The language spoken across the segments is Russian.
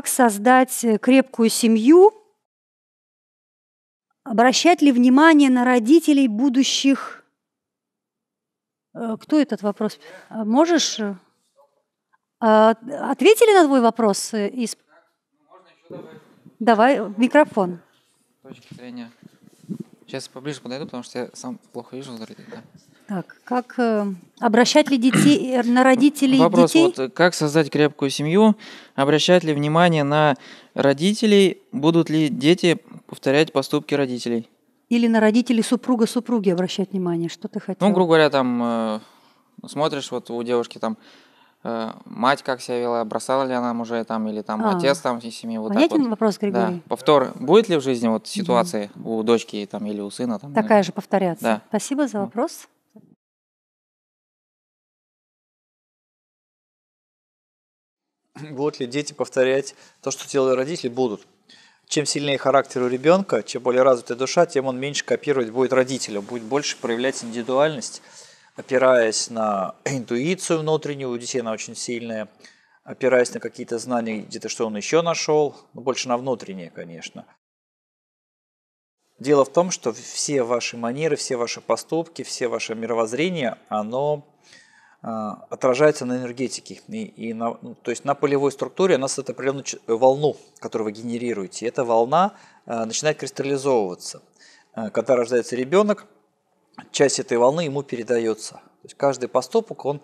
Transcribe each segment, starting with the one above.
как создать э, крепкую семью, обращать ли внимание на родителей будущих? Э, кто этот вопрос? А, можешь? Э, а, ответили на твой вопрос? Из... Давай, микрофон. точки зрения. Сейчас поближе подойду, потому что я сам плохо вижу. Да. Так, как э, обращать ли детей э, на родителей Вопрос, детей? Вот, э, как создать крепкую семью? Обращать ли внимание на родителей? Будут ли дети повторять поступки родителей? Или на родителей супруга супруги обращать внимание? Что ты хотел? Ну, грубо говоря, там э, смотришь вот у девушки там э, мать как себя вела, бросала ли она мужа там или там а, отец там из семьи. Вот понятен вот. вопрос, Григорий? Да. Повтор. Будет ли в жизни вот ситуации угу. у дочки там или у сына? Там, Такая или... же повторяться. Да. Спасибо за вопрос. будут ли дети повторять то, что делали родители, будут. Чем сильнее характер у ребенка, чем более развитая душа, тем он меньше копировать будет родителям, будет больше проявлять индивидуальность, опираясь на интуицию внутреннюю, у детей она очень сильная, опираясь на какие-то знания, где-то что он еще нашел, но больше на внутреннее, конечно. Дело в том, что все ваши манеры, все ваши поступки, все ваше мировоззрение, оно а, отражается на энергетике. И, и на, ну, то есть на полевой структуре у нас это определенную волну, которую вы генерируете. И эта волна а, начинает кристаллизовываться. А, когда рождается ребенок, часть этой волны ему передается. То есть каждый поступок, он,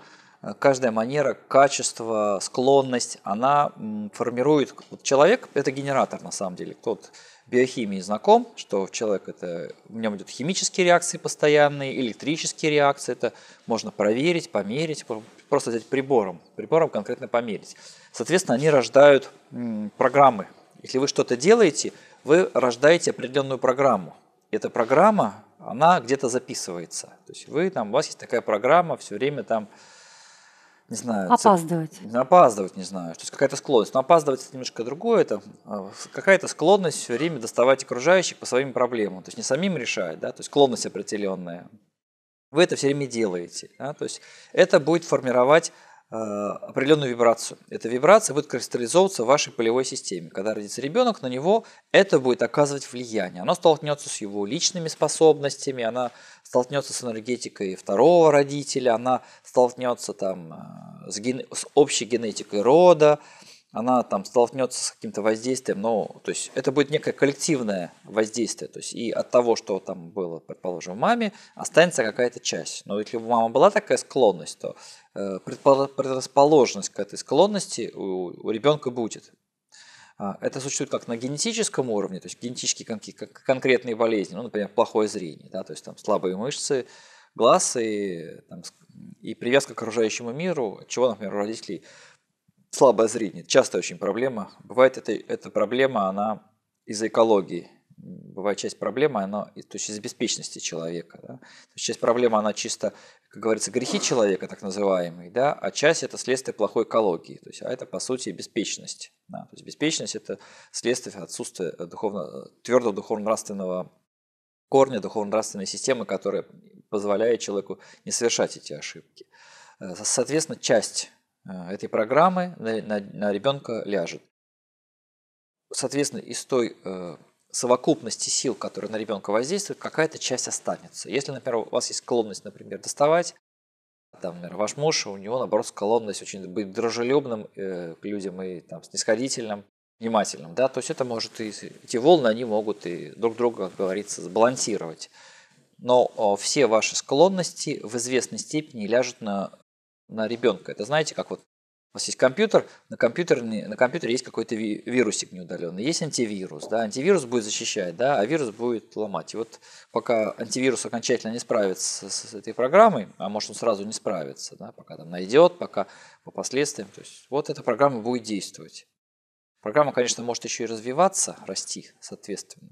каждая манера, качество, склонность, она формирует... Вот человек – это генератор на самом деле. Кто-то биохимии знаком, что человек это, в нем идут химические реакции постоянные, электрические реакции, это можно проверить, померить, просто взять прибором, прибором конкретно померить. Соответственно, они рождают программы. Если вы что-то делаете, вы рождаете определенную программу. Эта программа, она где-то записывается. То есть вы там, у вас есть такая программа, все время там не знаю... Опаздывать. Цеп... Опаздывать, не знаю. То есть какая-то склонность. Но опаздывать это немножко другое. Это а, какая-то склонность все время доставать окружающих по своим проблемам. То есть не самим решать, да, то есть склонность определенная. Вы это все время делаете. Да? То есть это будет формировать Э, определенную вибрацию. Эта вибрация будет кристаллизовываться в вашей полевой системе. Когда родится ребенок, на него это будет оказывать влияние. Оно столкнется с его личными способностями, она столкнется с энергетикой второго родителя, она столкнется там, э, с, ген... с общей генетикой рода, она там столкнется с каким-то воздействием, но ну, то есть это будет некое коллективное воздействие, то есть и от того, что там было, предположим, в маме, останется какая-то часть. Но если у мамы была такая склонность, то э, предрасположенность к этой склонности у, у ребенка будет. А, это существует как на генетическом уровне, то есть генетические кон- конкретные болезни, ну, например, плохое зрение, да, то есть там слабые мышцы, глаз и, там, и привязка к окружающему миру, от чего, например, у родителей слабое зрение. Часто очень проблема. Бывает это, эта проблема, она из-за экологии. Бывает часть проблемы, она то есть из обеспеченности человека. Да? То есть часть проблемы, она чисто, как говорится, грехи человека, так называемые, да? а часть это следствие плохой экологии. То есть, а это, по сути, беспечность. Да? То есть беспечность это следствие отсутствия духовно, твердого духовно-нравственного корня, духовно-нравственной системы, которая позволяет человеку не совершать эти ошибки. Э, соответственно, часть а, этой программы на, на, на ребенка ляжет. Соответственно, из той э, совокупности сил, которые на ребенка воздействуют, какая-то часть останется. Если, например, у вас есть склонность, например, доставать, там, например, ваш муж, у него, наоборот, склонность очень быть дружелюбным э, к людям и там, снисходительным, внимательным, да, то есть это может и эти волны, они могут и друг друга, как говорится, сбалансировать. Но все ваши склонности в известной степени ляжут на на ребенка. Это знаете, как вот у вас есть компьютер, на, компьютер на компьютере есть какой-то ви, вирусик неудаленный, есть антивирус, да, антивирус будет защищать, да, а вирус будет ломать. И вот пока антивирус окончательно не справится с, с этой программой, а может он сразу не справится, да, пока там найдет, пока по последствиям, то есть вот эта программа будет действовать. Программа, конечно, может еще и развиваться, расти, соответственно.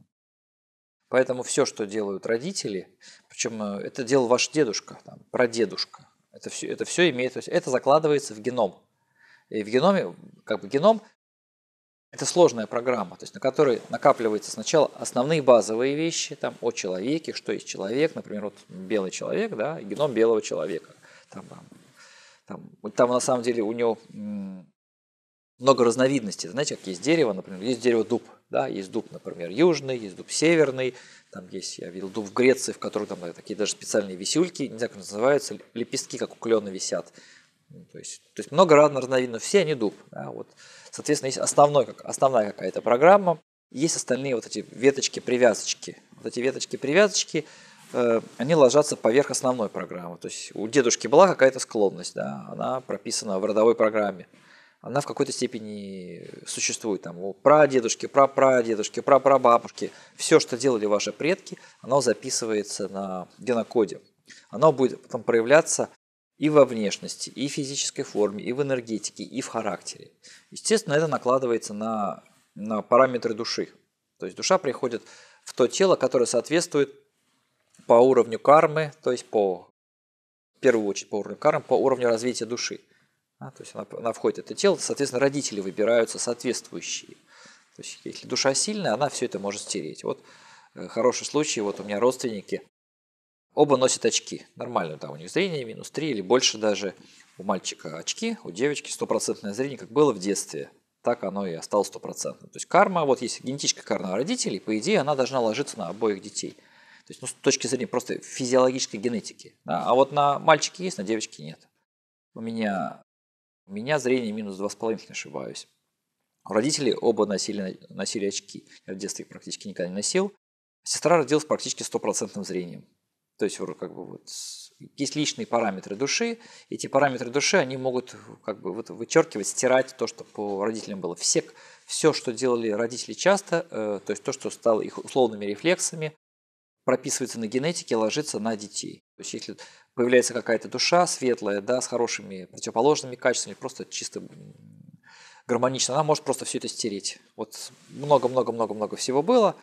Поэтому все, что делают родители, причем э, это делал ваш дедушка, там, прадедушка, это все, это все имеет, то есть это закладывается в геном. И в геноме, как бы геном, это сложная программа, то есть на которой накапливаются сначала основные базовые вещи там, о человеке, что есть человек, например, вот белый человек, да, геном белого человека. Там, там, там на самом деле у него много разновидностей. Знаете, как есть дерево, например, есть дерево дуб. Да? Есть дуб, например, южный, есть дуб северный, там есть, я видел дуб в Греции, в котором там такие даже специальные висюльки, не знаю, как называются, лепестки, как у клена висят. Ну, то есть, то есть много разных разновидностей, все они дуб. Да? Вот. Соответственно, есть основной, как, основная какая-то программа, есть остальные вот эти веточки-привязочки. Вот эти веточки-привязочки, э, они ложатся поверх основной программы. То есть у дедушки была какая-то склонность, да, она прописана в родовой программе она в какой-то степени существует. Там, у прадедушки, прапрадедушки, прапрабабушки. Все, что делали ваши предки, оно записывается на генокоде. Оно будет потом проявляться и во внешности, и в физической форме, и в энергетике, и в характере. Естественно, это накладывается на, на параметры души. То есть душа приходит в то тело, которое соответствует по уровню кармы, то есть по в первую очередь по уровню кармы, по уровню развития души. А, то есть она, она входит в это тело, соответственно, родители выбираются соответствующие. То есть если душа сильная, она все это может стереть. Вот э, хороший случай, вот у меня родственники, оба носят очки. Нормально там у них зрение минус 3 или больше даже. У мальчика очки, у девочки стопроцентное зрение, как было в детстве. Так оно и осталось стопроцентным. То есть карма, вот есть генетическая карма родителей, по идее она должна ложиться на обоих детей. То есть ну, с точки зрения просто физиологической генетики. А вот на мальчике есть, на девочке нет. У меня у меня зрение минус 2,5, если не ошибаюсь. Родители оба носили, носили очки. Я в детстве их практически никогда не носил. Сестра родилась практически стопроцентным зрением. То есть, как бы вот, есть личные параметры души, эти параметры души, они могут как бы вот вычеркивать, стирать то, что по родителям было. Все, все, что делали родители часто, э, то есть то, что стало их условными рефлексами, прописывается на генетике, ложится на детей. То есть если появляется какая-то душа светлая, да, с хорошими противоположными качествами, просто чисто гармонично. Она может просто все это стереть. Вот много-много-много-много всего было.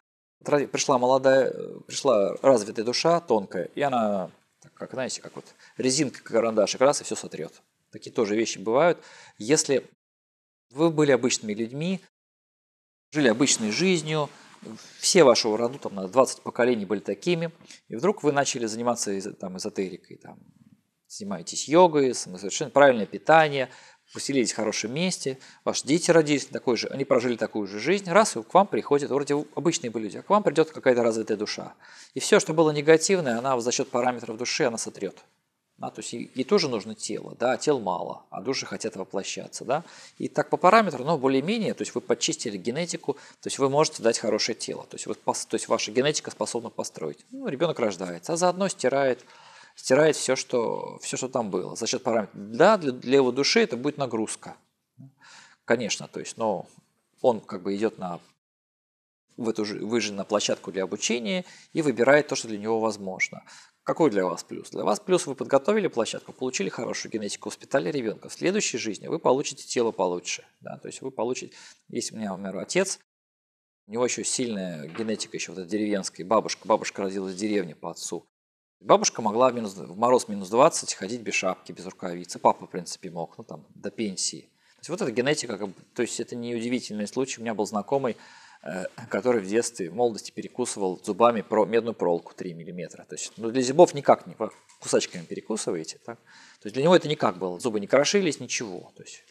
Пришла молодая, э, пришла развитая душа, тонкая, и она, как знаете, как вот резинка карандашик раз и все сотрет. Такие тоже вещи бывают. Если вы были обычными людьми, жили обычной жизнью, все вашего роду, там, на 20 поколений были такими, и вдруг вы начали заниматься там, эзотерикой, там, занимаетесь йогой, совершенно правильное питание, поселились в хорошем месте, ваши дети родились такой же, они прожили такую же жизнь, раз и к вам приходит, вроде обычные были люди, а к вам придет какая-то развитая душа. И все, что было негативное, она за счет параметров души, она сотрет. Да, то есть ей тоже нужно тело, да, а тел мало, а души хотят воплощаться. Да? И так по параметрам, но более-менее, то есть вы почистили генетику, то есть вы можете дать хорошее тело. То есть, вот, то есть ваша генетика способна построить. Ну, ребенок рождается, а заодно стирает стирает все, что, все, что там было за счет параметров. Да, для, для его души это будет нагрузка. Конечно, то есть, но он как бы идет на в эту же, на площадку для обучения и выбирает то, что для него возможно. Какой для вас плюс? Для вас плюс вы подготовили площадку, получили хорошую генетику, воспитали ребенка. В следующей жизни вы получите тело получше. Да? То есть вы получите, если у меня например, отец, у него еще сильная генетика, еще вот эта деревенская, бабушка. Бабушка родилась в деревне по отцу. Бабушка могла в, минус, в мороз минус 20 ходить без шапки, без рукавицы. Папа, в принципе, мог, ну там, до пенсии. То есть вот эта генетика, как бы, то есть это не удивительный случай. У меня был знакомый, Э, который в детстве, в молодости перекусывал зубами про медную проволоку 3 мм. То есть ну, для зубов никак не кусачками перекусываете. Так? То есть для него это никак было. Зубы не крошились, ничего. То есть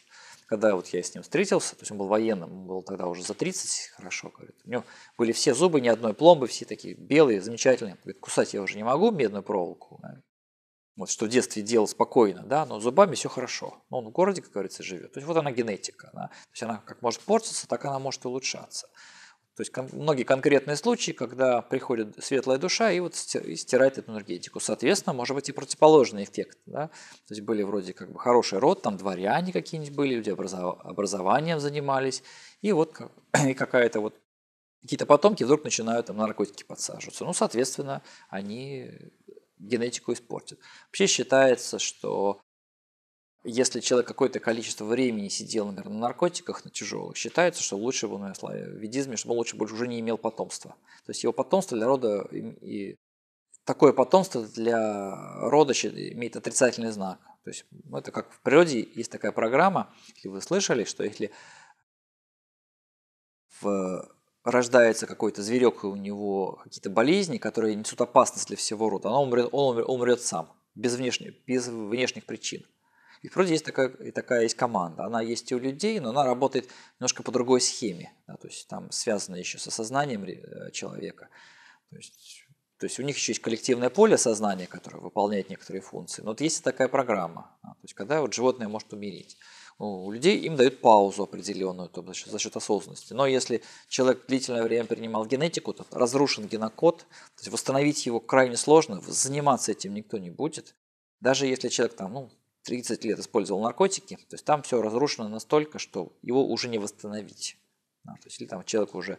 когда вот я с ним встретился, то есть он был военным, он был тогда уже за 30, хорошо, говорит, у него были все зубы, ни одной пломбы, все такие белые, замечательные. Говорит, кусать я уже не могу медную проволоку, вот что в детстве делал спокойно, да, но зубами все хорошо. Но ну, он в городе, как говорится, живет. То есть вот она генетика, она, то есть она как может портиться, так она может улучшаться. То есть многие конкретные случаи, когда приходит светлая душа и вот стирает эту энергетику. Соответственно, может быть и противоположный эффект. Да? То есть были вроде как бы хороший род, там дворяне какие-нибудь были, люди образованием занимались, и вот и какая-то вот какие-то потомки вдруг начинают там наркотики подсаживаться. Ну, соответственно, они генетику испортят. Вообще считается, что если человек какое-то количество времени сидел, например, на наркотиках, на тяжелых, считается, что лучше его на ведизме, чтобы он лучше больше уже не имел потомства. То есть его потомство для рода и такое потомство для рода имеет отрицательный знак. То есть ну, это как в природе есть такая программа, если вы слышали, что если в рождается какой-то зверек, и у него какие-то болезни, которые несут опасность для всего рода, он умрет, он умрет, он умрет сам, без, внешних без внешних причин. И вроде есть такая, и такая есть команда. Она есть и у людей, но она работает немножко по другой схеме. Да, то есть там связано еще со сознанием э, человека. То есть, то есть у них еще есть коллективное поле сознания, которое выполняет некоторые функции. Но вот есть и такая программа, да, то есть когда вот животное может умереть. У людей им дают паузу определенную то, за, счет, за счет осознанности. Но если человек длительное время принимал генетику, то разрушен генокод, то есть восстановить его крайне сложно, заниматься этим никто не будет. Даже если человек там, ну, 30 лет использовал наркотики, то есть там все разрушено настолько, что его уже не восстановить. то есть, или там человек уже,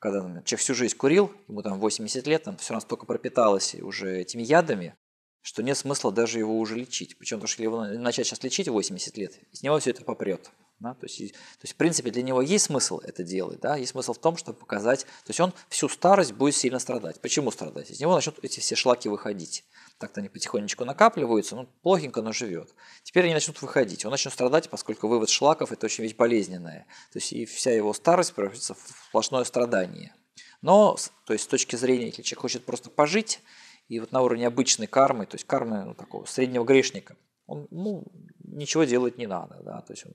когда например, человек всю жизнь курил, ему там 80 лет, там все настолько пропиталось уже этими ядами, что нет смысла даже его уже лечить. Причем, потому что его начать сейчас лечить 80 лет, с него все это попрет. Да? То, есть, то есть, в принципе, для него есть смысл это делать. Да? Есть смысл в том, чтобы показать. То есть он всю старость будет сильно страдать. Почему страдать? Из него начнут эти все шлаки выходить. Так-то они потихонечку накапливаются, ну, плохенько, но живет. Теперь они начнут выходить. Он начнет страдать, поскольку вывод шлаков – это очень ведь болезненное. То есть и вся его старость превратится в сплошное страдание. Но, то есть с точки зрения, если человек хочет просто пожить, и вот на уровне обычной кармы, то есть кармы ну, такого среднего грешника, он, ну, ничего делать не надо, да, то есть он,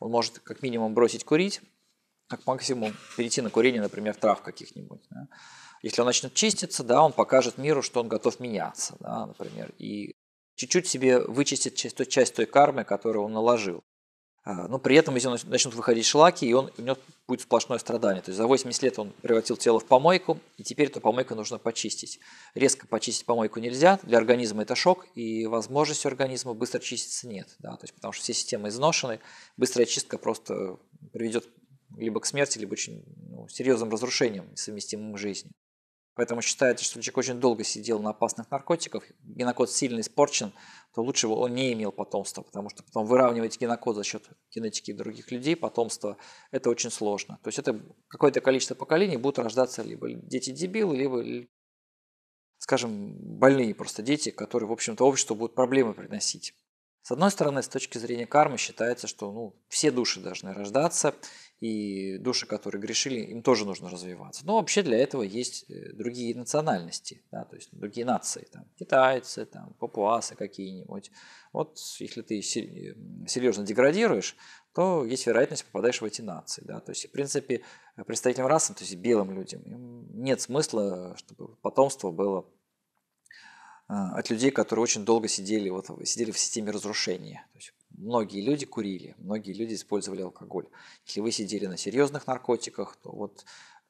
он может как минимум бросить курить, как максимум перейти на курение, например, трав каких-нибудь, да. Если он начнет чиститься, да, он покажет миру, что он готов меняться, да, например, и чуть-чуть себе вычистит часть, часть той кармы, которую он наложил. А, но при этом из него начнут выходить шлаки, и он, у него будет сплошное страдание. То есть за 80 лет он превратил тело в помойку, и теперь эту помойку нужно почистить. Резко почистить помойку нельзя, для организма это шок, и возможности организма быстро чиститься нет. Да? То есть, потому что все системы изношены, быстрая чистка просто приведет либо к смерти, либо очень ну, серьезным разрушением, несовместимым жизни. Поэтому считается, что человек очень долго сидел на опасных наркотиках, генокод сильно испорчен, то лучше бы он не имел потомства, потому что потом выравнивать генокод за счет генетики других людей, потомства, это очень сложно. То есть это какое-то количество поколений будут рождаться либо дети-дебилы, либо, скажем, больные просто дети, которые, в общем-то, обществу будут проблемы приносить. С одной стороны, с точки зрения кармы считается, что ну, все души должны рождаться, и души, которые грешили, им тоже нужно развиваться. Но вообще для этого есть э, другие национальности, да, то есть ну, другие нации, там, китайцы, там, папуасы какие-нибудь. Вот если ты серьезно деградируешь, то есть вероятность попадаешь в эти нации. Да? То есть, в принципе, представителям расам, то есть белым людям, нет смысла, чтобы потомство было а, от людей, которые очень долго сидели, вот, сидели в системе разрушения. То есть многие люди курили, многие люди использовали алкоголь. Если вы сидели на серьезных наркотиках, то вот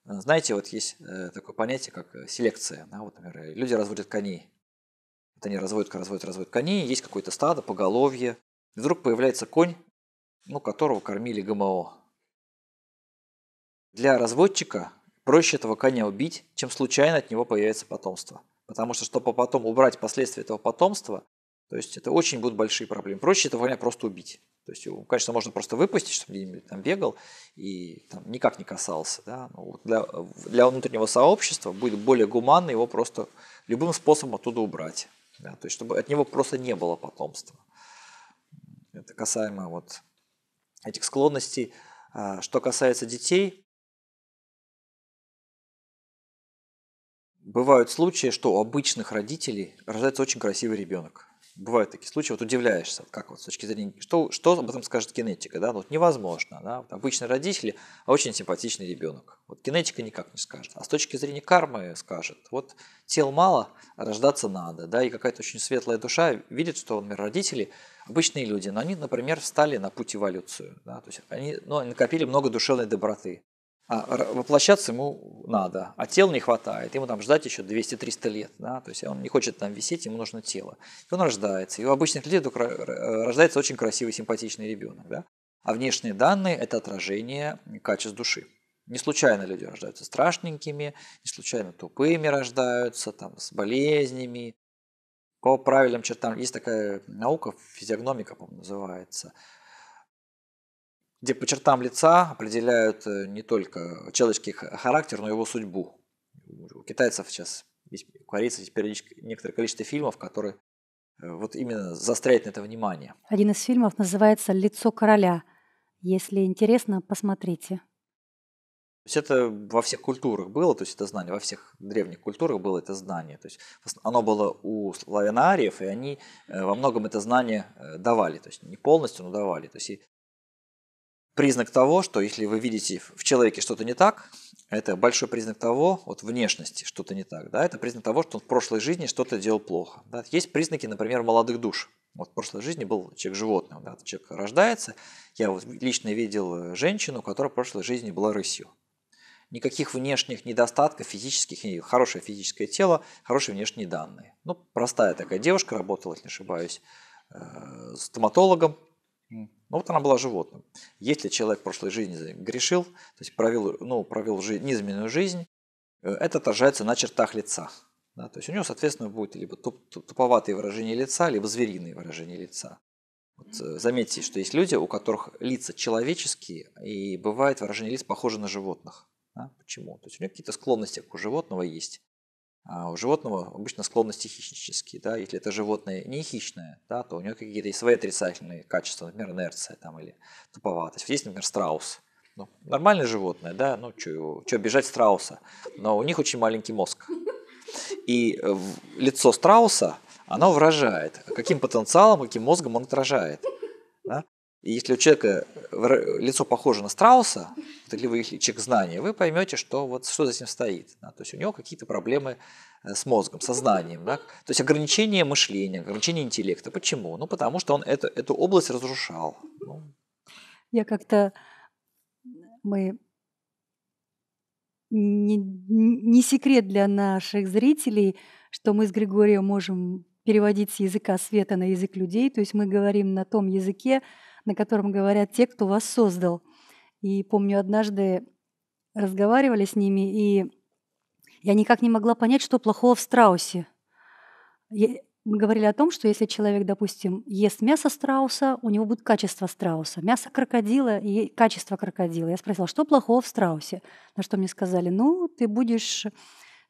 э, знаете, вот есть э, такое понятие, как э, селекция. Да? Вот, например, люди разводят коней. Вот они разводят, разводят, разводят коней, есть какое-то стадо, поголовье. И вдруг появляется конь, ну, которого кормили ГМО. Для разводчика проще этого коня убить, чем случайно от него появится потомство. Потому что, чтобы потом убрать последствия этого потомства, то есть это очень будут большие проблемы. Проще этого коня просто убить. То есть конечно, можно просто выпустить, чтобы где-нибудь там бегал и там никак не касался. Да? Но для, для внутреннего сообщества будет более гуманно его просто любым способом оттуда убрать. Да? То есть чтобы от него просто не было потомства. Это касаемо вот этих склонностей. А что касается детей, бывают случаи, что у обычных родителей рождается очень красивый ребенок бывают такие случаи, вот удивляешься, как вот с точки зрения, что, что об этом скажет генетика, да, вот невозможно, да, вот обычные родители, а очень симпатичный ребенок, вот генетика никак не скажет, а с точки зрения кармы скажет, вот тел мало, а рождаться надо, да, и какая-то очень светлая душа видит, что, например, родители обычные люди, но они, например, встали на путь эволюцию, да, то есть они ну, накопили много душевной доброты, а воплощаться ему надо, а тел не хватает, ему там ждать еще 200-300 лет, да, то есть он не хочет там висеть, ему нужно тело. И он рождается, и у обычных людей рождается очень красивый, симпатичный ребенок, да. А внешние данные – это отражение качеств души. Не случайно люди рождаются страшненькими, не случайно тупыми рождаются, там, с болезнями. По правильным чертам есть такая наука, физиогномика, по-моему, называется – где по чертам лица определяют э, не только человеческий характер, но и его судьбу. У китайцев сейчас, у корейцев есть некоторое количество фильмов, которые э, вот именно застряют на это внимание. Один из фильмов называется «Лицо короля». Если интересно, посмотрите. То есть это во всех культурах было, то есть это знание, во всех древних культурах было это знание. То есть оно было у славянариев, и они э, во многом это знание давали, то есть не полностью, но давали. То есть и признак того, что если вы видите в человеке что-то не так, это большой признак того, вот внешности что-то не так, да, это признак того, что он в прошлой жизни что-то делал плохо. Да. Есть признаки, например, молодых душ. Вот в прошлой жизни был человек животным, да, человек рождается. Я вот лично видел э, женщину, которая в прошлой жизни была рысью. Никаких внешних недостатков физических, хорошее физическое тело, хорошие внешние данные. Ну, простая такая девушка работала, если не ошибаюсь, э, стоматологом, ну вот она была животным. Если человек в прошлой жизни грешил, то есть провел, ну, провел жизнь, низменную жизнь, э, это отражается на чертах лица. Да, то есть у него, соответственно, будет либо туп, туповатые выражения лица, либо звериные выражения лица. Вот, э, заметьте, что есть люди, у которых лица человеческие, и бывает выражение лиц похоже на животных. Да? Почему? То есть у него какие-то склонности, к у животного, есть. А, у животного обычно склонности хищнические, да, если это животное не хищное, да, то у него какие-то есть свои отрицательные качества, например, инерция там или туповатость. Есть, например, страус. Ну, нормальное животное, да, ну что бежать страуса, но у них очень маленький мозг. И лицо страуса, оно выражает, каким потенциалом, каким мозгом он отражает. Да? И если у человека э, лицо похоже на страуса, либо их чек знания, вы поймете, что вот что за этим стоит. Да? То есть у него какие-то проблемы э, с мозгом, сознанием. Да? То есть ограничение мышления, ограничение интеллекта. Почему? Ну, потому что он это, эту область разрушал. Ну. Я как-то... Мы не, не секрет для наших зрителей, что мы с Григорием можем переводить с языка света на язык людей, то есть мы говорим на том языке, на котором говорят те, кто вас создал. И помню, однажды разговаривали с ними, и я никак не могла понять, что плохого в страусе. Мы говорили о том, что если человек, допустим, ест мясо страуса, у него будет качество страуса. Мясо крокодила и качество крокодила. Я спросила, что плохого в страусе? На что мне сказали, ну, ты будешь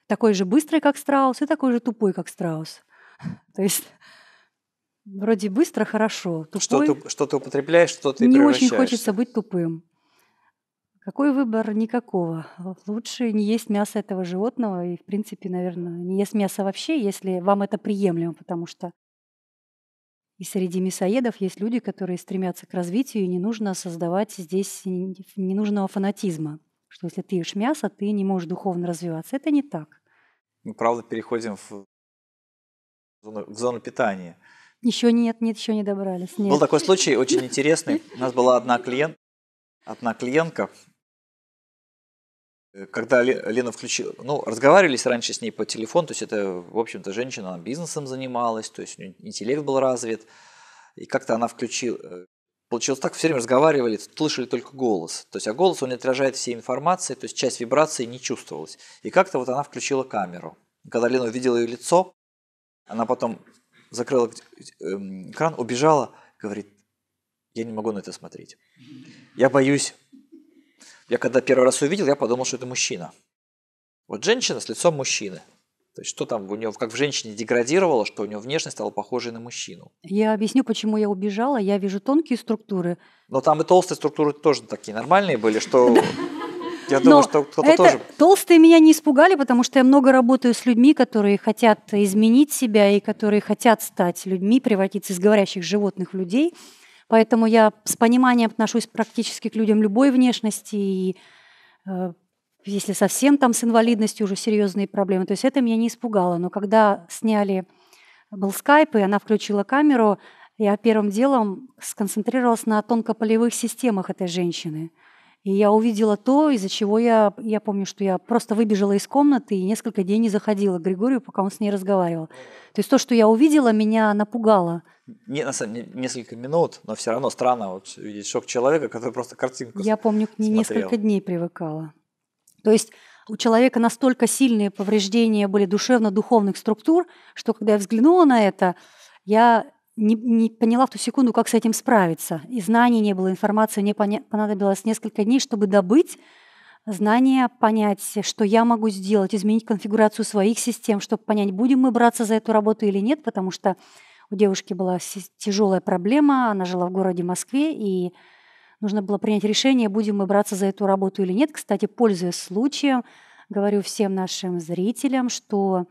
такой же быстрый, как страус, и такой же тупой, как страус. То есть Вроде быстро, хорошо. Тупой, что, ты, что ты употребляешь, что ты Не очень хочется быть тупым. Какой выбор? Никакого. Лучше не есть мясо этого животного и, в принципе, наверное, не есть мясо вообще, если вам это приемлемо, потому что и среди мясоедов есть люди, которые стремятся к развитию, и не нужно создавать здесь ненужного фанатизма, что если ты ешь мясо, ты не можешь духовно развиваться. Это не так. Мы, правда, переходим в зону, в зону питания. Еще нет, нет, еще не добрались. Нет. Был такой случай очень интересный. У нас была одна клиент, одна клиентка. Э, когда Лена включила, ну, разговаривались раньше с ней по телефону, то есть это, в общем-то, женщина, она бизнесом занималась, то есть интеллект был развит. И как-то она включила, э, получилось так, все время разговаривали, слышали только голос. То есть, а голос, он отражает все информации, то есть часть вибрации не чувствовалась. И как-то вот она включила камеру. Когда Лена увидела ее лицо, она потом закрыла экран, эм, убежала, говорит, я не могу на это смотреть. Я боюсь. Я когда первый раз увидел, я подумал, что это мужчина. Вот женщина с лицом мужчины. То есть что там у нее, как в женщине деградировало, что у нее внешность стала похожей на мужчину. Я объясню, почему я убежала. Я вижу тонкие структуры. Но там и толстые структуры тоже такие нормальные были, что я Но думаю, что кто-то это... тоже. Толстые меня не испугали, потому что я много работаю с людьми, которые хотят изменить себя и которые хотят стать людьми, превратиться из говорящих животных в людей. Поэтому я с пониманием отношусь практически к людям любой внешности и э, если совсем там с инвалидностью уже серьезные проблемы. То есть это меня не испугало. Но когда сняли э, был скайп, и она включила камеру, я первым делом сконцентрировалась на тонкополевых системах этой женщины – и я увидела то, из-за чего я, я помню, что я просто выбежала из комнаты и несколько дней не заходила к Григорию, пока он с ней разговаривал. То есть то, что я увидела, меня напугало. Не, на самом деле, несколько минут, но все равно странно вот, видеть шок человека, который просто картинку Я помню, к ней смотрел. несколько дней привыкала. То есть у человека настолько сильные повреждения были душевно-духовных структур, что когда я взглянула на это, я не, не поняла в ту секунду, как с этим справиться. И знаний не было, информации мне понадобилось несколько дней, чтобы добыть знания, понять, что я могу сделать, изменить конфигурацию своих систем, чтобы понять, будем мы браться за эту работу или нет, потому что у девушки была тяжелая проблема, она жила в городе Москве, и нужно было принять решение, будем мы браться за эту работу или нет. Кстати, пользуясь случаем, говорю всем нашим зрителям, что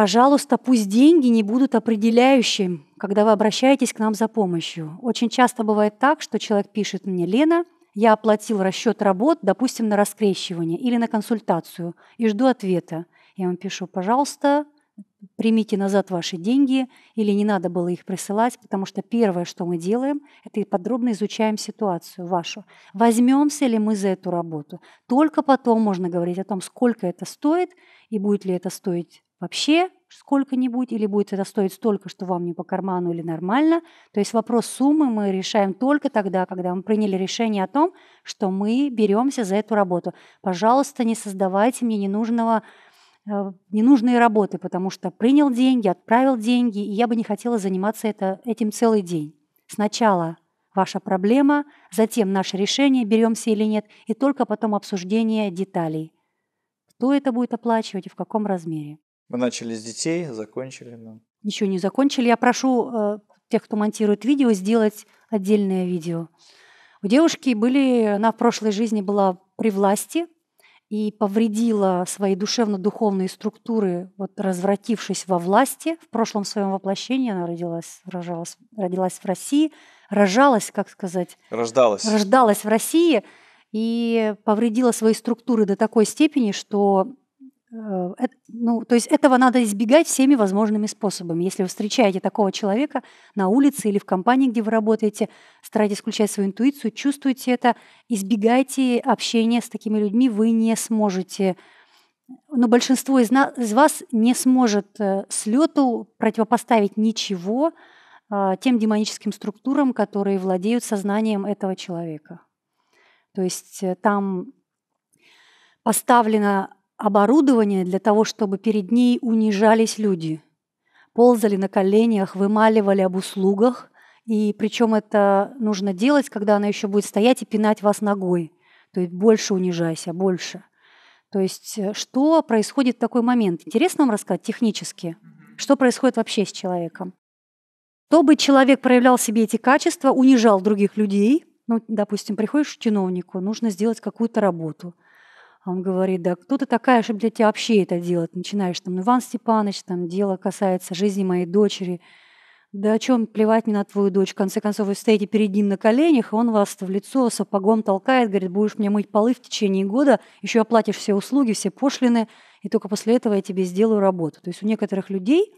Пожалуйста, пусть деньги не будут определяющим, когда вы обращаетесь к нам за помощью. Очень часто бывает так, что человек пишет мне, Лена, я оплатил расчет работ, допустим, на раскрещивание или на консультацию, и жду ответа. Я вам пишу, пожалуйста, примите назад ваши деньги, или не надо было их присылать, потому что первое, что мы делаем, это и подробно изучаем ситуацию вашу. Возьмемся ли мы за эту работу? Только потом можно говорить о том, сколько это стоит и будет ли это стоить вообще сколько-нибудь, или будет это стоить столько, что вам не по карману или нормально. То есть вопрос суммы мы решаем только тогда, когда мы приняли решение о том, что мы беремся за эту работу. Пожалуйста, не создавайте мне ненужного э, ненужные работы, потому что принял деньги, отправил деньги, и я бы не хотела заниматься это, этим целый день. Сначала ваша проблема, затем наше решение, беремся или нет, и только потом обсуждение деталей. Кто это будет оплачивать и в каком размере? Мы начали с детей, закончили. Ну. Еще не закончили. Я прошу э, тех, кто монтирует видео, сделать отдельное видео. У девушки были, она в прошлой жизни была при власти и повредила свои душевно-духовные структуры, вот развратившись во власти. В прошлом своем воплощении она родилась, рожалась, родилась в России, рожалась, как сказать? Рождалась. Рождалась в России и повредила свои структуры до такой степени, что Э, ну, то есть этого надо избегать всеми возможными способами. Если вы встречаете такого человека на улице или в компании, где вы работаете, старайтесь включать свою интуицию, чувствуйте это, избегайте общения с такими людьми, вы не сможете но большинство из, нас, из вас не сможет э, слету противопоставить ничего а, тем демоническим структурам, которые владеют сознанием этого человека. То есть э, там поставлено оборудование для того, чтобы перед ней унижались люди. Ползали на коленях, вымаливали об услугах, и причем это нужно делать, когда она еще будет стоять и пинать вас ногой. То есть больше унижайся, больше. То есть э, что происходит в такой момент? Интересно вам рассказать технически, что происходит вообще с человеком? Чтобы человек проявлял в себе эти качества, унижал других людей, ну, допустим, приходишь к чиновнику, нужно сделать какую-то работу – он говорит, да кто ты такая, чтобы для тебя вообще это делать? Начинаешь там, ну, Иван Степанович, там дело касается жизни моей дочери. Да о чем плевать мне на твою дочь? В конце концов, вы стоите перед ним на коленях, и он вас в лицо сапогом толкает, говорит, будешь мне мыть полы в течение года, еще оплатишь все услуги, все пошлины, и только после этого я тебе сделаю работу. То есть у некоторых людей,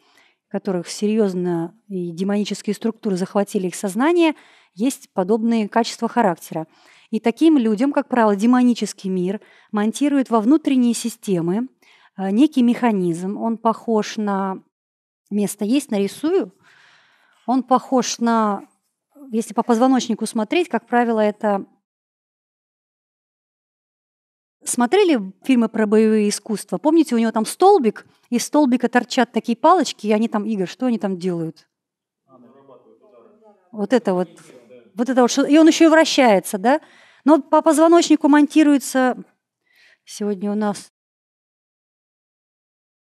которых серьезно и демонические структуры захватили их сознание, есть подобные качества характера. И таким людям, как правило, демонический мир монтирует во внутренние системы э, некий механизм. Он похож на... Место есть, нарисую. Он похож на... Если по позвоночнику смотреть, как правило, это Смотрели фильмы про боевые искусства? Помните, у него там столбик, из столбика торчат такие палочки, и они там, Игорь, что они там делают? А, вот это вот. Вот это вот. И он еще и вращается, да? Но по позвоночнику монтируется сегодня у нас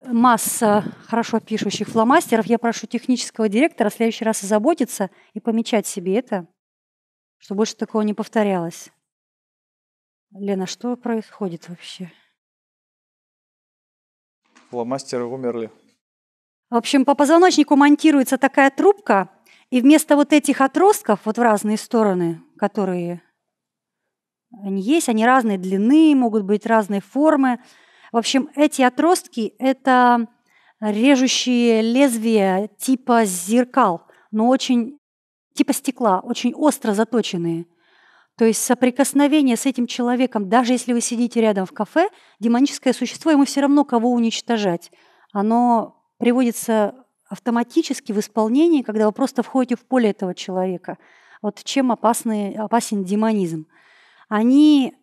масса хорошо пишущих фломастеров. Я прошу технического директора в следующий раз озаботиться и помечать себе это, чтобы больше такого не повторялось. Лена, что происходит вообще? Фломастеры умерли. В общем, по позвоночнику монтируется такая трубка, и вместо вот этих отростков, вот в разные стороны, которые они есть, они разной длины, могут быть разной формы. В общем, эти отростки – это режущие лезвия типа зеркал, но очень типа стекла, очень остро заточенные. То есть соприкосновение с этим человеком, даже если вы сидите рядом в кафе, демоническое существо, ему все равно кого уничтожать. Оно приводится автоматически в исполнении, когда вы просто входите в поле этого человека. Вот чем опасный, опасен демонизм они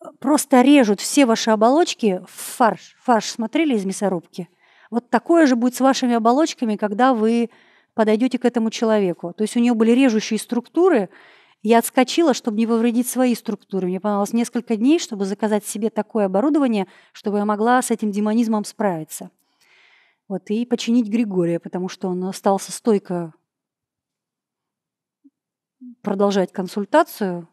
э, просто режут все ваши оболочки в фарш. Фарш смотрели из мясорубки? Вот такое же будет с вашими оболочками, когда вы подойдете к этому человеку. То есть у него были режущие структуры. Я отскочила, чтобы не повредить свои структуры. Мне понадобилось несколько дней, чтобы заказать себе такое оборудование, чтобы я могла с этим демонизмом справиться. Вот, и починить Григория, потому что он остался стойко продолжать консультацию,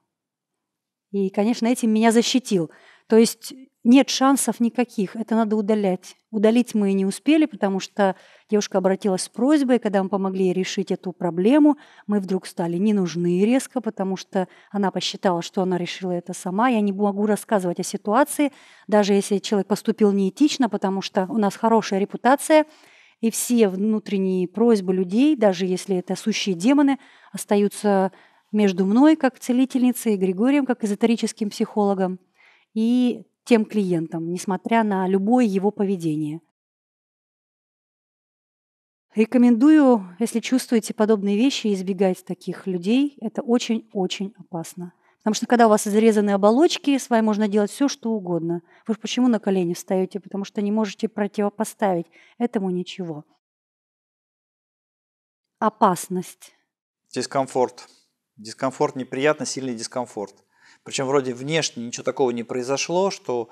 и, конечно, этим меня защитил. То есть нет шансов никаких, это надо удалять. Удалить мы не успели, потому что девушка обратилась с просьбой, когда мы помогли решить эту проблему, мы вдруг стали не нужны резко, потому что она посчитала, что она решила это сама. Я не могу рассказывать о ситуации, даже если человек поступил неэтично, потому что у нас хорошая репутация, и все внутренние просьбы людей, даже если это сущие демоны, остаются между мной как целительницей, Григорием как эзотерическим психологом и тем клиентом, несмотря на любое его поведение. Рекомендую, если чувствуете подобные вещи, избегать таких людей. Это очень-очень опасно. Потому что когда у вас изрезаны оболочки, с вами можно делать все, что угодно. Вы же почему на колени встаете? Потому что не можете противопоставить этому ничего. Опасность. Дискомфорт. Дискомфорт неприятно, сильный дискомфорт. Причем вроде внешне ничего такого не произошло, что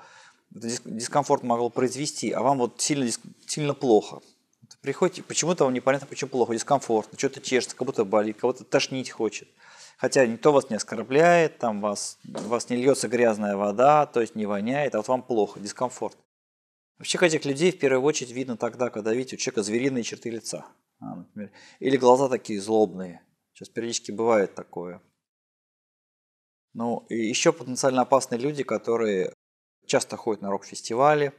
дискомфорт могло произвести, а вам вот сильно, сильно плохо. Приходите, почему-то вам непонятно, почему плохо, дискомфортно, что-то чешется, как будто болит, кого-то тошнить хочет. Хотя никто вас не оскорбляет, там вас, вас не льется грязная вода, то есть не воняет, а вот вам плохо, дискомфорт. Вообще этих людей в первую очередь видно тогда, когда видите у человека звериные черты лица. А, например, или глаза такие злобные, Сейчас периодически бывает такое. Ну, и еще потенциально опасные люди, которые часто ходят на рок-фестивали,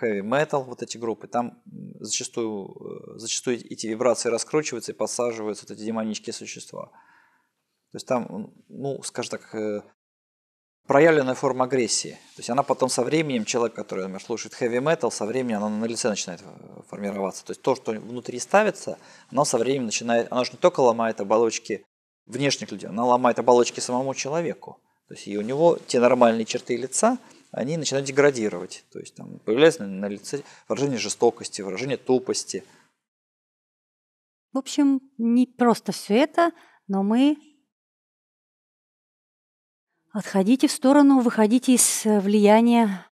heavy metal, вот эти группы, там зачастую, э, зачастую эти вибрации раскручиваются и подсаживаются вот эти демонические существа. То есть там, ну, скажем так, э, проявленная форма агрессии. То есть она потом со временем, человек, который например, слушает heavy metal, со временем она на лице начинает э, формироваться. То есть то, что внутри ставится, оно со временем начинает, оно же не только ломает оболочки внешних людей, она ломает оболочки самому человеку. То есть и у него те нормальные черты лица, они начинают деградировать. То есть там появляется на лице выражение жестокости, выражение тупости. В общем, не просто все это, но мы Отходите в сторону, выходите из э, влияния.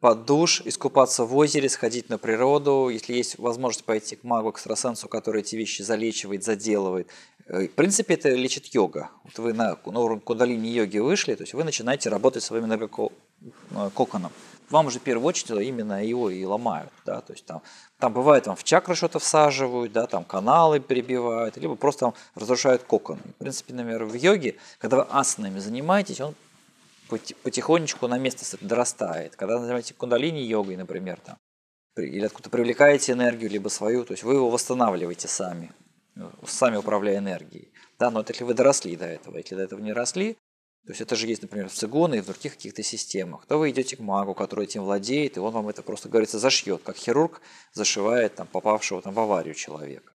Под душ, искупаться в озере, сходить на природу. Если есть возможность пойти к магу, к экстрасенсу, который эти вещи залечивает, заделывает. Э, в принципе, это лечит йога. Вот вы на, на уровень кундалини йоги вышли, то есть вы начинаете работать своим энергококоном. Э, вам же в первую очередь именно его и ломают, да, то есть там, там бывает вам в чакры что-то всаживают, да, там каналы перебивают, либо просто там разрушают кокон. В принципе, например, в йоге, когда вы асанами занимаетесь, он потихонечку на место дорастает. Когда вы занимаетесь кундалини-йогой, например, там, или откуда привлекаете энергию, либо свою, то есть вы его восстанавливаете сами, э, сами управляя энергией. Да, но это если вы доросли до этого, если до этого не росли, то есть это же есть, например, в цигуны и в других каких-то системах. То вы идете к магу, который этим владеет, и он вам это просто, говорится, зашьет, как хирург зашивает там, попавшего там, в аварию человека.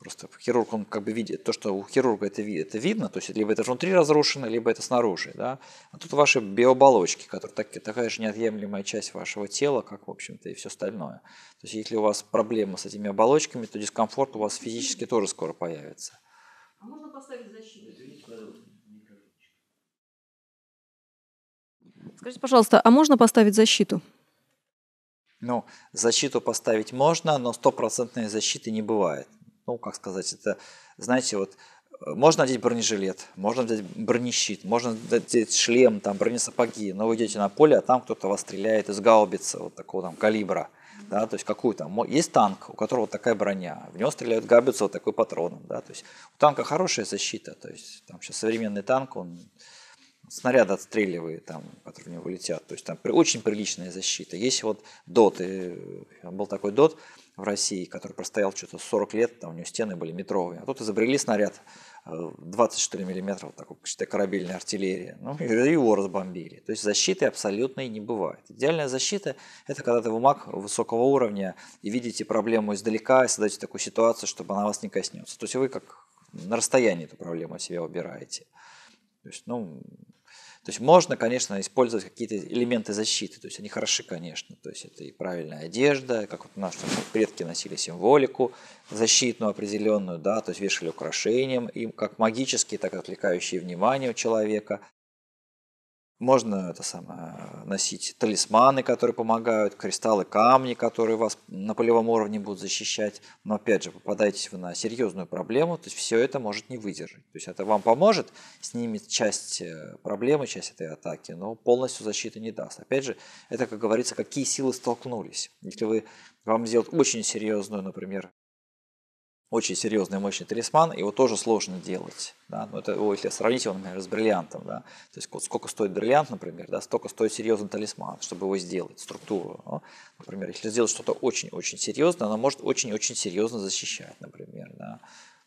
Просто хирург, он как бы видит, то, что у хирурга это, это видно, то есть либо это внутри разрушено, либо это снаружи. Да? А тут ваши биоболочки, которые так, такая же неотъемлемая часть вашего тела, как, в общем-то, и все остальное. То есть если у вас проблема с этими оболочками, то дискомфорт у вас физически тоже скоро появится. А можно поставить защиту? Скажите, пожалуйста, а можно поставить защиту? Ну, защиту поставить можно, но стопроцентной защиты не бывает. Ну, как сказать, это, знаете, вот э, можно одеть бронежилет, можно взять бронещит, можно надеть шлем, там, бронесапоги, но вы идете на поле, а там кто-то вас стреляет из гаубицы, вот такого там калибра. Да, то есть какую там, есть танк, у которого такая броня, в него стреляют гаубицу вот такой патроном, да, то есть у танка хорошая защита, то есть там сейчас современный танк, он снаряд отстреливает, там, которые у него летят. То есть там очень приличная защита. Есть вот дот, э, был такой дот в России, который простоял что-то 40 лет, там у него стены были метровые. А тут изобрели снаряд 24 э, миллиметра, вот такой, считай, корабельная артиллерия. Ну, и его разбомбили. То есть защиты абсолютной не бывает. Идеальная защита – это когда ты в маг высокого уровня и видите проблему издалека, и создаете такую ситуацию, чтобы она вас не коснется. То есть вы как на расстоянии эту проблему себе убираете. То есть, ну, то есть можно, конечно, использовать какие-то элементы защиты, то есть они хороши, конечно, то есть это и правильная одежда, как вот наши предки носили символику защитную определенную, да, то есть вешали украшениям, им как магические, так и отвлекающие внимание у человека, можно это самое, носить талисманы, которые помогают, кристаллы камни, которые вас на полевом уровне будут защищать. Но опять же, попадаетесь вы на серьезную проблему, то есть все это может не выдержать. То есть это вам поможет, снимет часть э, проблемы, часть этой атаки, но полностью защиты не даст. Опять же, это, как говорится, какие силы столкнулись. Если вы, вам сделают очень серьезную, например, очень серьезный мощный талисман, его тоже сложно делать. Да? Но ну, это, если сравнить его, например, с бриллиантом, да? то есть вот сколько стоит бриллиант, например, да, столько стоит серьезный талисман, чтобы его сделать, структуру. Ну? Например, если сделать что-то очень-очень серьезное, оно может очень-очень серьезно защищать, например. Да?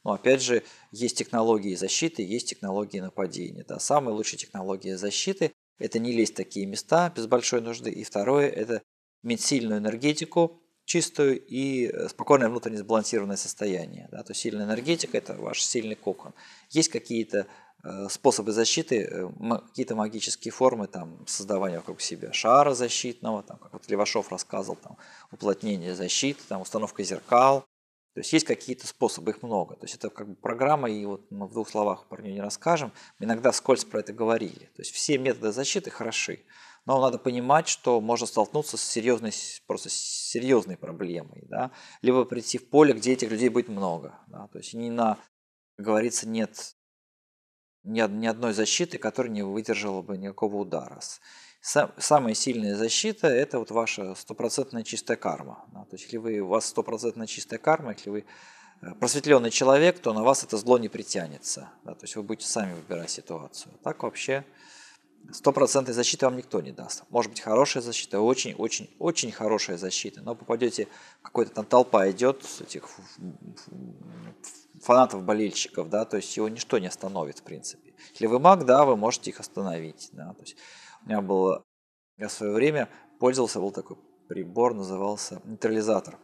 Но опять же, есть технологии защиты, есть технологии нападения. Да? Самая лучшая технология защиты – это не лезть в такие места без большой нужды. И второе – это иметь сильную энергетику, чистую и э, спокойное внутренне сбалансированное состояние. Да? То есть сильная энергетика – это ваш сильный кокон. Есть какие-то э, способы защиты, э, какие-то магические формы там, создавания вокруг себя шара защитного, там, как вот Левашов рассказывал, там, уплотнение защиты, там, установка зеркал, то есть есть какие-то способы, их много. То есть это как бы программа, и вот мы в двух словах про нее не расскажем. Мы иногда вскользь про это говорили. То есть все методы защиты хороши, но надо понимать, что можно столкнуться с серьезной, просто серьезной проблемой, да? либо прийти в поле, где этих людей будет много. Да? То есть не на, как говорится, нет ни, ни одной защиты, которая не выдержала бы никакого удара самая сильная защита – это вот ваша стопроцентная чистая карма. Да? То есть, если вы, у вас стопроцентная чистая карма, если вы э, просветленный человек, то на вас это зло не притянется. Да? То есть, вы будете сами выбирать ситуацию. Так вообще стопроцентной защиты вам никто не даст. Может быть, хорошая защита, очень-очень-очень хорошая защита, но попадете, какой-то там толпа идет, этих фанатов, болельщиков, да, то есть его ничто не остановит, в принципе. Если вы маг, да, вы можете их остановить, да, то есть меня был, я э, в свое время пользовался, был такой прибор, назывался нейтрализатор.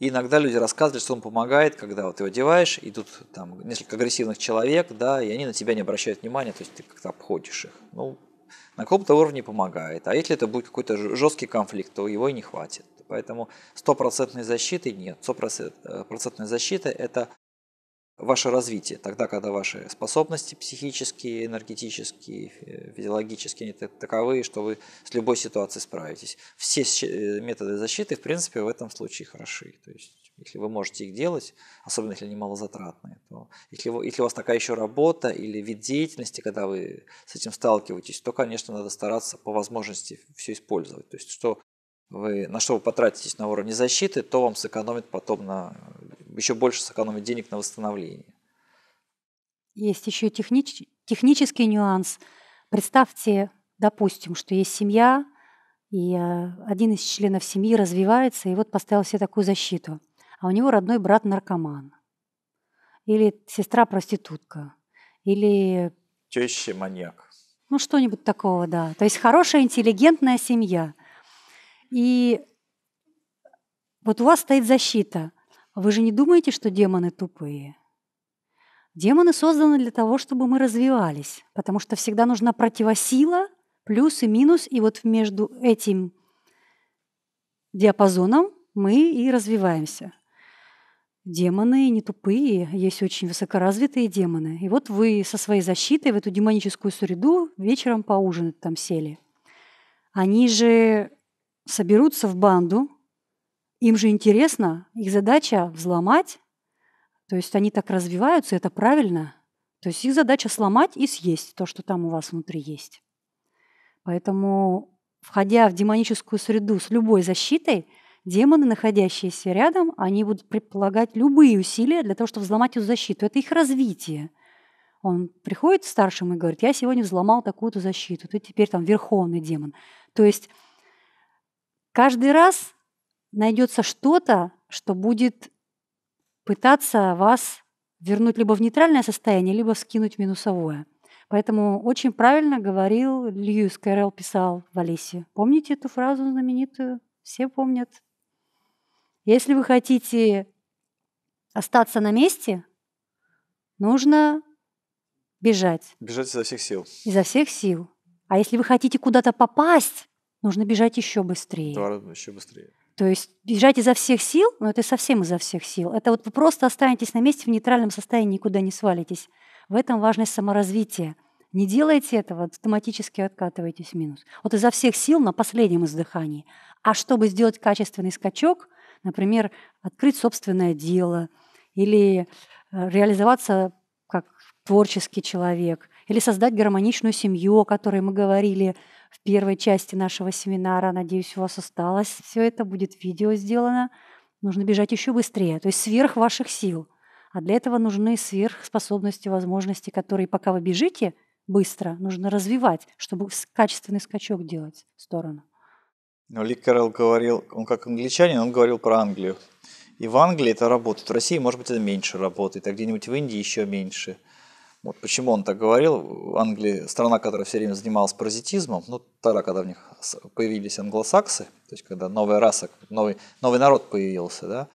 И иногда люди рассказывали, что он помогает, когда вот его одеваешь, и тут там несколько агрессивных человек, да, и они на тебя не обращают внимания, то есть ты как-то обходишь их. Ну, на каком-то уровне помогает. А если это будет какой-то жесткий конфликт, то его и не хватит. Поэтому стопроцентной защиты нет. Стопроцентная э, защита – это ваше развитие, тогда, когда ваши способности психические, энергетические, физиологические, они таковы, что вы с любой ситуацией справитесь. Все э, методы защиты, в принципе, в этом случае хороши. То есть, если вы можете их делать, особенно если они малозатратные, то если, вы, если у вас такая еще работа или вид деятельности, когда вы с этим сталкиваетесь, то, конечно, надо стараться по возможности все использовать. То есть, что вы, на что вы потратитесь на уровне защиты, то вам сэкономит потом на еще больше сэкономить денег на восстановление. Есть еще технич... технический нюанс. Представьте, допустим, что есть семья, и э, один из членов семьи развивается, и вот поставил себе такую защиту. А у него родной брат наркоман. Или сестра проститутка. Или... Теща маньяк. Ну, что-нибудь такого, да. То есть хорошая, интеллигентная семья. И вот у вас стоит защита – вы же не думаете, что демоны тупые? Демоны созданы для того, чтобы мы развивались, потому что всегда нужна противосила, плюс и минус, и вот между этим диапазоном мы и развиваемся. Демоны не тупые, есть очень высокоразвитые демоны. И вот вы со своей защитой в эту демоническую среду вечером поужинать там сели. Они же соберутся в банду, им же интересно, их задача взломать, то есть они так развиваются, это правильно. То есть их задача сломать и съесть то, что там у вас внутри есть. Поэтому, входя в демоническую среду с любой защитой, демоны, находящиеся рядом, они будут предполагать любые усилия для того, чтобы взломать эту защиту. Это их развитие. Он приходит к старшим и говорит, я сегодня взломал такую-то защиту, ты теперь там верховный демон. То есть каждый раз найдется что-то, что будет пытаться вас вернуть либо в нейтральное состояние, либо скинуть в минусовое. Поэтому очень правильно говорил Льюис Кэрролл, писал в Алисе. Помните эту фразу знаменитую? Все помнят. Если вы хотите остаться на месте, нужно бежать. Бежать изо всех сил. Изо всех сил. А если вы хотите куда-то попасть, нужно бежать еще быстрее. Два раза еще быстрее. То есть бежать изо всех сил, но ну, это совсем изо всех сил. Это вот вы просто останетесь на месте в нейтральном состоянии, никуда не свалитесь. В этом важность саморазвития. Не делайте этого, автоматически откатываетесь в минус. Вот изо всех сил на последнем издыхании. А чтобы сделать качественный скачок, например, открыть собственное дело или э, реализоваться как творческий человек, или создать гармоничную семью, о которой мы говорили в первой части нашего семинара. Надеюсь, у вас осталось все это, будет видео сделано. Нужно бежать еще быстрее, то есть сверх ваших сил. А для этого нужны сверхспособности, возможности, которые пока вы бежите быстро, нужно развивать, чтобы качественный скачок делать в сторону. Но ну, Ли Карел говорил, он как англичанин, он говорил про Англию. И в Англии это работает, в России, может быть, это меньше работает, а где-нибудь в Индии еще меньше – вот почему он так говорил. Англия – страна, которая все время занималась паразитизмом. Ну, тогда, когда в них появились англосаксы, то есть когда новая раса, новый, новый народ появился, да,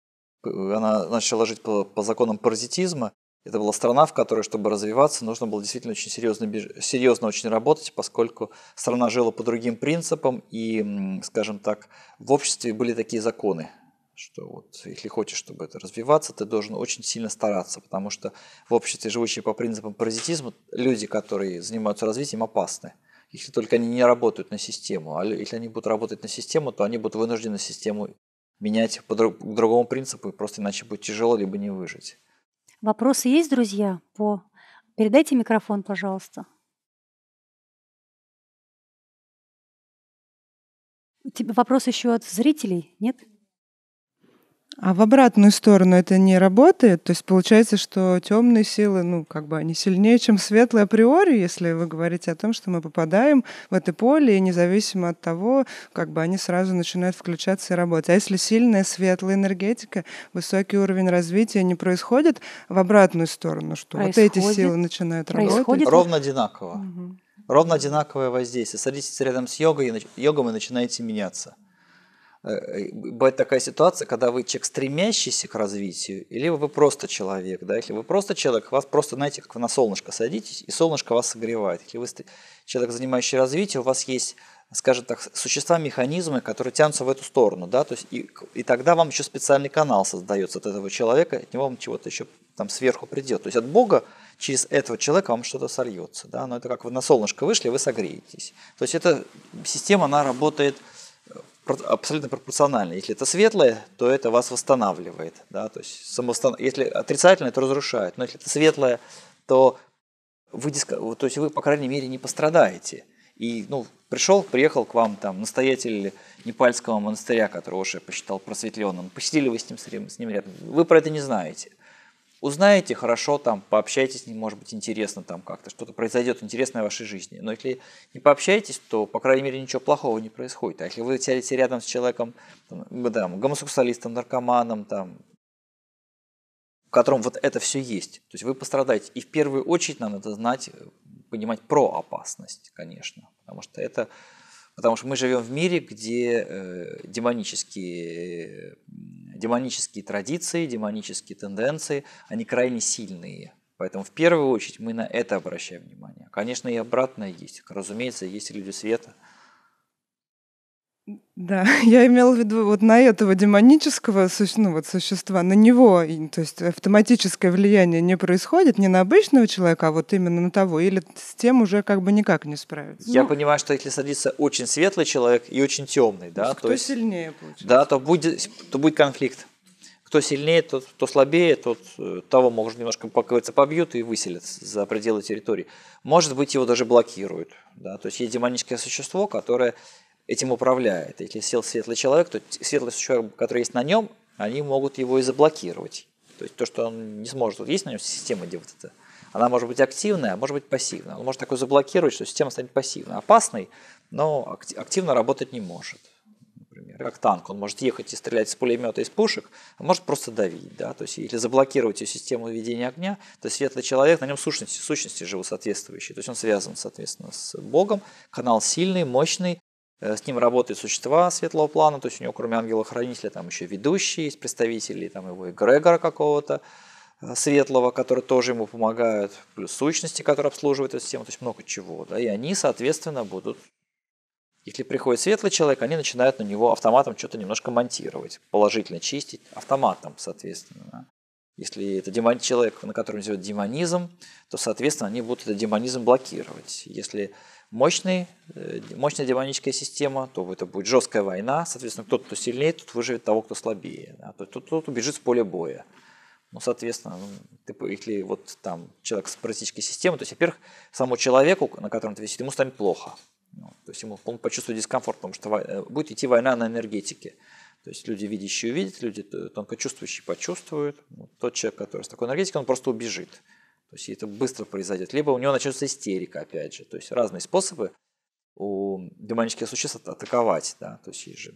она начала жить по, по законам паразитизма. Это была страна, в которой, чтобы развиваться, нужно было действительно очень серьезно, серьезно очень работать, поскольку страна жила по другим принципам, и, скажем так, в обществе были такие законы, что вот если хочешь, чтобы это развиваться, ты должен очень сильно стараться, потому что в обществе, живущие по принципам паразитизма, люди, которые занимаются развитием, опасны. Если только они не работают на систему, а если они будут работать на систему, то они будут вынуждены систему менять по друг, к другому принципу, и просто иначе будет тяжело либо не выжить. Вопросы есть, друзья? По... Передайте микрофон, пожалуйста. Тебе вопрос еще от зрителей, нет? А в обратную сторону это не работает? То есть получается, что темные силы, ну, как бы они сильнее, чем светлые априори, если вы говорите о том, что мы попадаем в это поле, и независимо от того, как бы они сразу начинают включаться и работать. А если сильная светлая энергетика, высокий уровень развития не происходит в обратную сторону, что происходит, вот эти силы начинают работать? Ровно одинаково. Угу. Ровно одинаковое воздействие. Садитесь рядом с йогой, и йогом и начинаете меняться. Э, э, бывает такая ситуация, когда вы человек, стремящийся к развитию, или вы просто человек, да, если вы просто человек, вас просто, знаете, как вы на солнышко садитесь, и солнышко вас согревает. Если вы человек, занимающий развитие, у вас есть, скажем так, существа, механизмы, которые тянутся в эту сторону, да, то есть и, и тогда вам еще специальный канал создается от этого человека, от него вам чего-то еще там сверху придет. То есть от Бога через этого человека вам что-то сольется, да, но это как вы на солнышко вышли, вы согреетесь. То есть эта система, она работает абсолютно пропорционально. Если это светлое, то это вас восстанавливает. Да? То есть самостан... Если отрицательное, то разрушает. Но если это светлое, то вы, диск... то есть вы по крайней мере, не пострадаете. И ну, пришел, приехал к вам там настоятель Непальского монастыря, которого уже посчитал просветленным. Посетили вы с ним, с ним рядом. Вы про это не знаете узнаете, хорошо, там, пообщайтесь с ним, может быть, интересно там как-то, что-то произойдет интересное в вашей жизни. Но если не пообщаетесь, то, по крайней мере, ничего плохого не происходит. А если вы сядете рядом с человеком, там, там, гомосексуалистом, наркоманом, там, в котором вот это все есть, то есть вы пострадаете. И в первую очередь нам надо знать, э, понимать про опасность, конечно, потому что это Потому что мы живем в мире, где э, демонические э, демонические традиции, демонические тенденции, они крайне сильные. Поэтому в первую очередь мы на это обращаем внимание. Конечно, и обратное есть. Разумеется, есть люди света – да, я имела в виду вот на этого демонического ну, вот, существа, на него, то есть автоматическое влияние не происходит не на обычного человека, а вот именно на того, или с тем уже как бы никак не справиться. Я ну, понимаю, что если садится очень светлый человек и очень темный, да, ну, кто то есть, сильнее получается. Да, то будет, то будет конфликт. Кто сильнее, тот, кто слабее, тот э, того, может, немножко покоиться, побьют и выселят за пределы территории. Может быть, его даже блокируют. Да? То есть есть демоническое существо, которое этим управляет. Если сел светлый человек, то светлый человек, который есть на нем, они могут его и заблокировать. То есть то, что он не сможет, вот есть на нем система, где вот это, она может быть активная, а может быть пассивная. Он может такой заблокировать, что система станет пассивной. опасной, но активно работать не может. Например, как танк, он может ехать и стрелять из пулемета, из пушек, а может просто давить. Да? То есть, или заблокировать ее систему ведения огня, то светлый человек, на нем сущности, сущности живут соответствующие. То есть он связан, соответственно, с Богом, канал сильный, мощный, Э, с ним работают существа светлого плана, то есть у него кроме ангела-хранителя там еще ведущие есть представители, там его эгрегора какого-то э, светлого, который тоже ему помогают, плюс сущности, которые обслуживают эту систему, то есть много чего. Да, и они, соответственно, будут если приходит светлый человек, они начинают на него автоматом что-то немножко монтировать, положительно чистить автоматом, соответственно. Если это демон... человек, на котором идет демонизм, то, соответственно, они будут этот демонизм блокировать. Если мощный, э, мощная демоническая система, то это будет жесткая война. Соответственно, тот, кто сильнее, тот выживет того, кто слабее. А тот, тот, тот убежит с поля боя. Ну, соответственно, ну, ты, если вот там человек с паразитической системой, то есть, во-первых, самому человеку, на котором ты висит, ему станет плохо. Ну, то есть ему он почувствует дискомфорт, потому что э, будет идти война на энергетике. То есть люди, видящие, увидят, люди тонко чувствующие почувствуют. Ну, тот человек, который с такой энергетикой, он просто убежит. То есть это быстро произойдет. Либо у него начнется истерика, опять же. То есть разные способы у демонических существ атаковать. Да? То есть есть же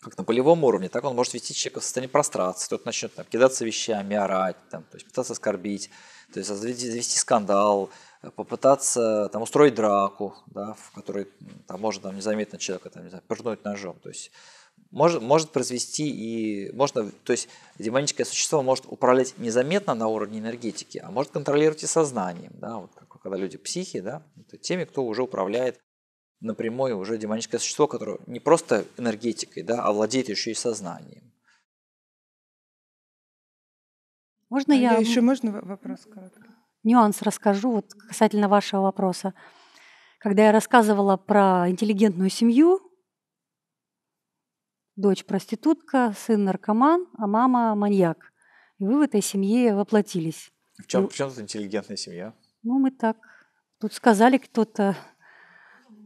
как на полевом уровне, так он может вести человека в состоянии прострации. Тот начнет там, кидаться вещами, орать, там, то есть пытаться оскорбить, то есть завести скандал, э, попытаться там, устроить драку, да, в которой там, можно там, незаметно человека там, не знаю, пырнуть ножом. То есть может, может произвести и можно, то есть демоническое существо может управлять незаметно на уровне энергетики, а может контролировать и сознанием, да, вот как, когда люди психи, да, это теми, кто уже управляет напрямую уже демоническое существо, которое не просто энергетикой, да, а владеет еще и сознанием. Можно а я... я еще можно вопрос коротко? Нюанс расскажу вот касательно вашего вопроса. Когда я рассказывала про интеллигентную семью, Дочь проститутка, сын наркоман, а мама маньяк. И вы в этой семье воплотились. В чем, ну в чем тут интеллигентная семья? Ну, мы так. Тут сказали кто-то.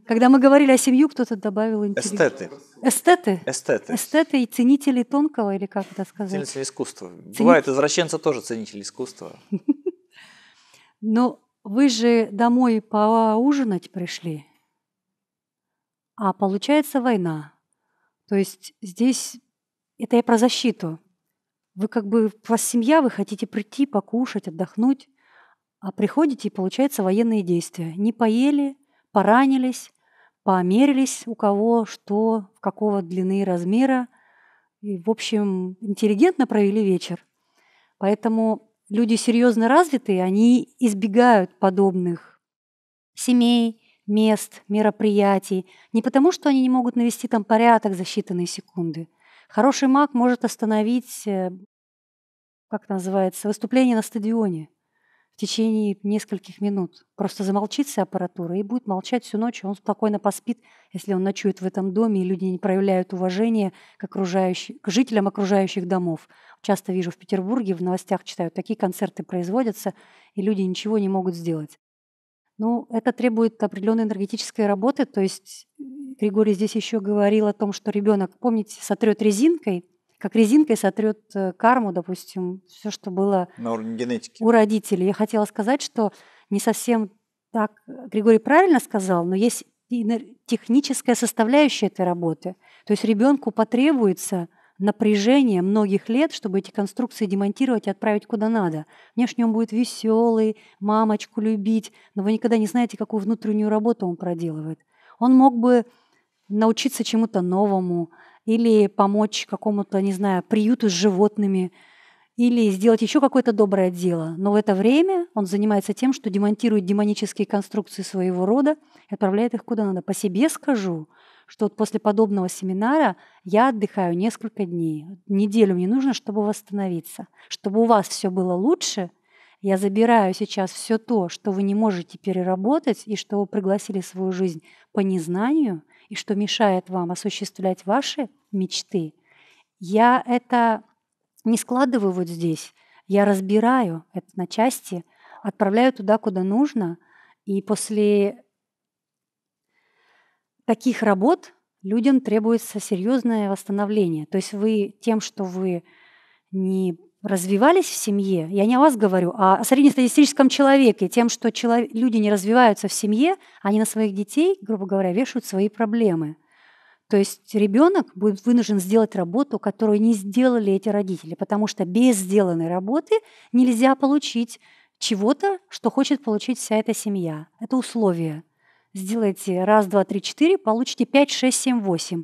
Когда мы говорили о семью, кто-то добавил интеллигентность. Эстеты. Эстеты? Эстеты. Эстеты и ценители тонкого, или как это сказать? Ценители искусства. Цени... Бывают извращенцы тоже ценители искусства. Но вы же домой поужинать пришли, а получается война. То есть здесь это я про защиту. Вы как бы, у вас семья, вы хотите прийти, покушать, отдохнуть, а приходите, и получается военные действия. Не поели, поранились, померились у кого, что, какого длины и размера. И, в общем, интеллигентно провели вечер. Поэтому люди серьезно развитые, они избегают подобных семей, мест, мероприятий, не потому, что они не могут навести там порядок за считанные секунды. Хороший маг может остановить, э, как называется, выступление на стадионе в течение нескольких минут. Просто замолчит вся аппаратура и будет молчать всю ночь, он спокойно поспит, если он ночует в этом доме, и люди не проявляют уважения к, окружающим, к жителям окружающих домов. Часто вижу в Петербурге, в новостях читаю, такие концерты производятся, и люди ничего не могут сделать. Ну, это требует определенной энергетической работы. То есть э, Григорий здесь еще говорил о том, что ребенок, помните, сотрет резинкой, как резинкой сотрет э, карму, допустим, все, что было на уровне генетики. у родителей. Я хотела сказать, что не совсем так э, Григорий правильно сказал, но есть техническая составляющая этой работы. То есть ребенку потребуется – напряжение многих лет, чтобы эти конструкции демонтировать и отправить куда надо. Внешне он будет веселый, мамочку любить, но вы никогда не знаете, какую внутреннюю работу он проделывает. Он мог бы научиться чему-то новому или помочь какому-то, не знаю, приюту с животными, или сделать еще какое-то доброе дело. Но в это время он занимается тем, что демонтирует демонические конструкции своего рода и отправляет их куда надо. По себе скажу, что вот после подобного семинара я отдыхаю несколько дней. Неделю мне нужно, чтобы восстановиться. Чтобы у вас все было лучше, я забираю сейчас все то, что вы не можете переработать и что вы пригласили в свою жизнь по незнанию и что мешает вам осуществлять ваши мечты. Я это не складываю вот здесь, я разбираю это на части, отправляю туда, куда нужно, и после таких работ людям требуется серьезное восстановление. То есть вы тем, что вы не развивались в семье, я не о вас говорю, а о среднестатистическом человеке, тем, что человек, люди не развиваются в семье, они на своих детей, грубо говоря, вешают свои проблемы. То есть ребенок будет вынужден сделать работу, которую не сделали эти родители, потому что без сделанной работы нельзя получить чего-то, что хочет получить вся эта семья. Это условия сделайте раз, два, три, четыре, получите пять, шесть, семь, восемь.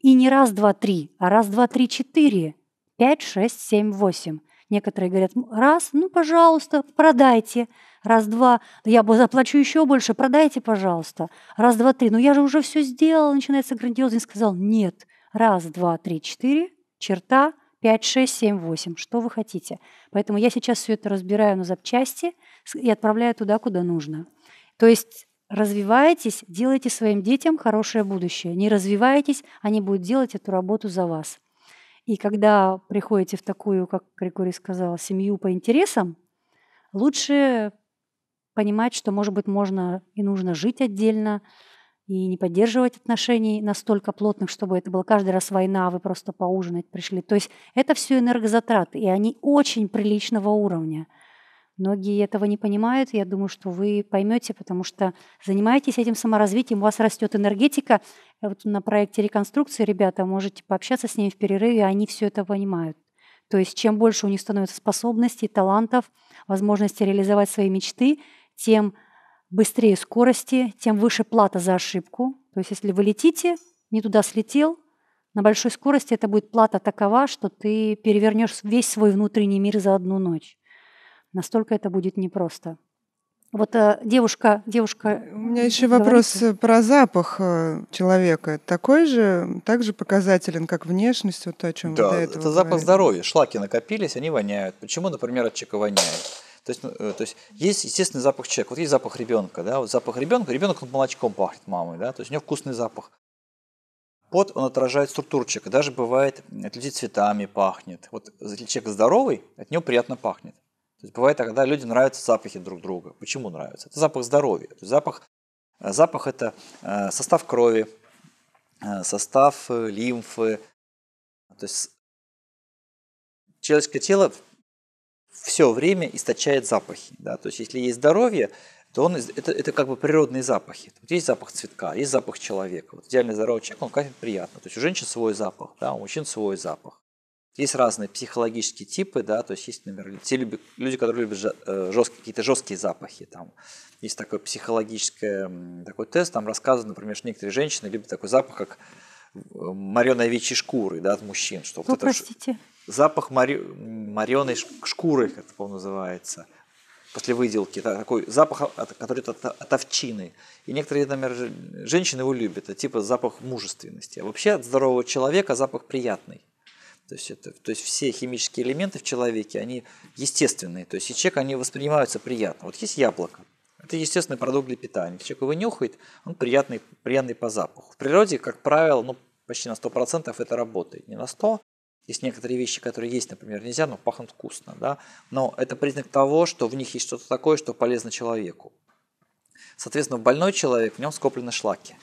И не раз, два, три, а раз, два, три, четыре, пять, шесть, семь, восемь. Некоторые говорят, раз, ну, пожалуйста, продайте. Раз, два, я заплачу еще больше, продайте, пожалуйста. Раз, два, три, ну я же уже все сделал, начинается грандиозный, сказал, нет. Раз, два, три, четыре, черта, 5, 6, 7, 8, что вы хотите. Поэтому я сейчас все это разбираю на запчасти и отправляю туда, куда нужно. То есть Развиваетесь, делайте своим детям хорошее будущее. Не развиваетесь, они будут делать эту работу за вас. И когда приходите в такую, как Григорий сказал, семью по интересам, лучше понимать, что, может быть, можно и нужно жить отдельно, и не поддерживать отношений настолько плотных, чтобы это была каждый раз война, а вы просто поужинать пришли. То есть это все энергозатраты, и они очень приличного уровня – Многие этого не понимают. Я думаю, что вы поймете, потому что занимаетесь этим саморазвитием, у вас растет энергетика. Э, вот на проекте реконструкции ребята можете пообщаться с ними в перерыве, они все это понимают. То есть чем больше у них становится способностей, талантов, возможности реализовать свои мечты, тем быстрее скорости, тем выше плата за ошибку. То есть если вы летите, не туда слетел, на большой скорости это будет плата такова, что ты перевернешь весь свой внутренний мир за одну ночь. Настолько это будет непросто. Вот э, девушка, девушка. У меня ну, еще говорите? вопрос э, про запах э, человека. Такой же, также показателен, как внешность, вот о чем да, вы до этого. Это говорили. запах здоровья. Шлаки накопились, они воняют. Почему, например, от чека воняет? То есть, ну, то есть есть естественный запах человека. Вот есть запах ребенка, да, вот запах ребенка, ребенок он молочком пахнет мамой, да, то есть у него вкусный запах. Пот, он отражает структуру человека. Даже бывает, от людей цветами пахнет. Вот если человек здоровый, от него приятно пахнет. То есть бывает, когда люди нравятся запахи друг друга. Почему нравятся? Это запах здоровья. То есть запах, э, запах – это э, состав крови, э, состав лимфы. То есть человеческое тело все время источает запахи. Да? То есть если есть здоровье, то он, это, это как бы природные запахи. есть запах цветка, есть запах человека. Вот идеально здоровый человек, он как приятно. То есть у женщин свой запах, да, у мужчин свой запах. Есть разные психологические типы, да, то есть есть, например, те люди, люди которые любят жесткие, э, какие-то жесткие запахи, там есть такой психологический такой тест, там рассказывают, например, что некоторые женщины любят такой запах, как э, мореной овечьей шкуры, да, от мужчин, что вот простите. это запах мори, мореной шкуры, как это, по называется, после выделки, такой запах, который от, от овчины. И некоторые, например, женщины его любят, это типа запах мужественности. А вообще от здорового человека запах приятный. То есть, это, то есть все химические элементы в человеке, они естественные. То есть и человек, они воспринимаются приятно. Вот есть яблоко. Это естественный продукт для питания. Человек его нюхает, он приятный, приятный по запаху. В природе, как правило, ну, почти на 100% это работает. Не на 100, есть некоторые вещи, которые есть, например, нельзя, но пахнут вкусно. Да? Но это признак того, что в них есть что-то такое, что полезно человеку. Соответственно, больной человек, в нем скоплены шлаки.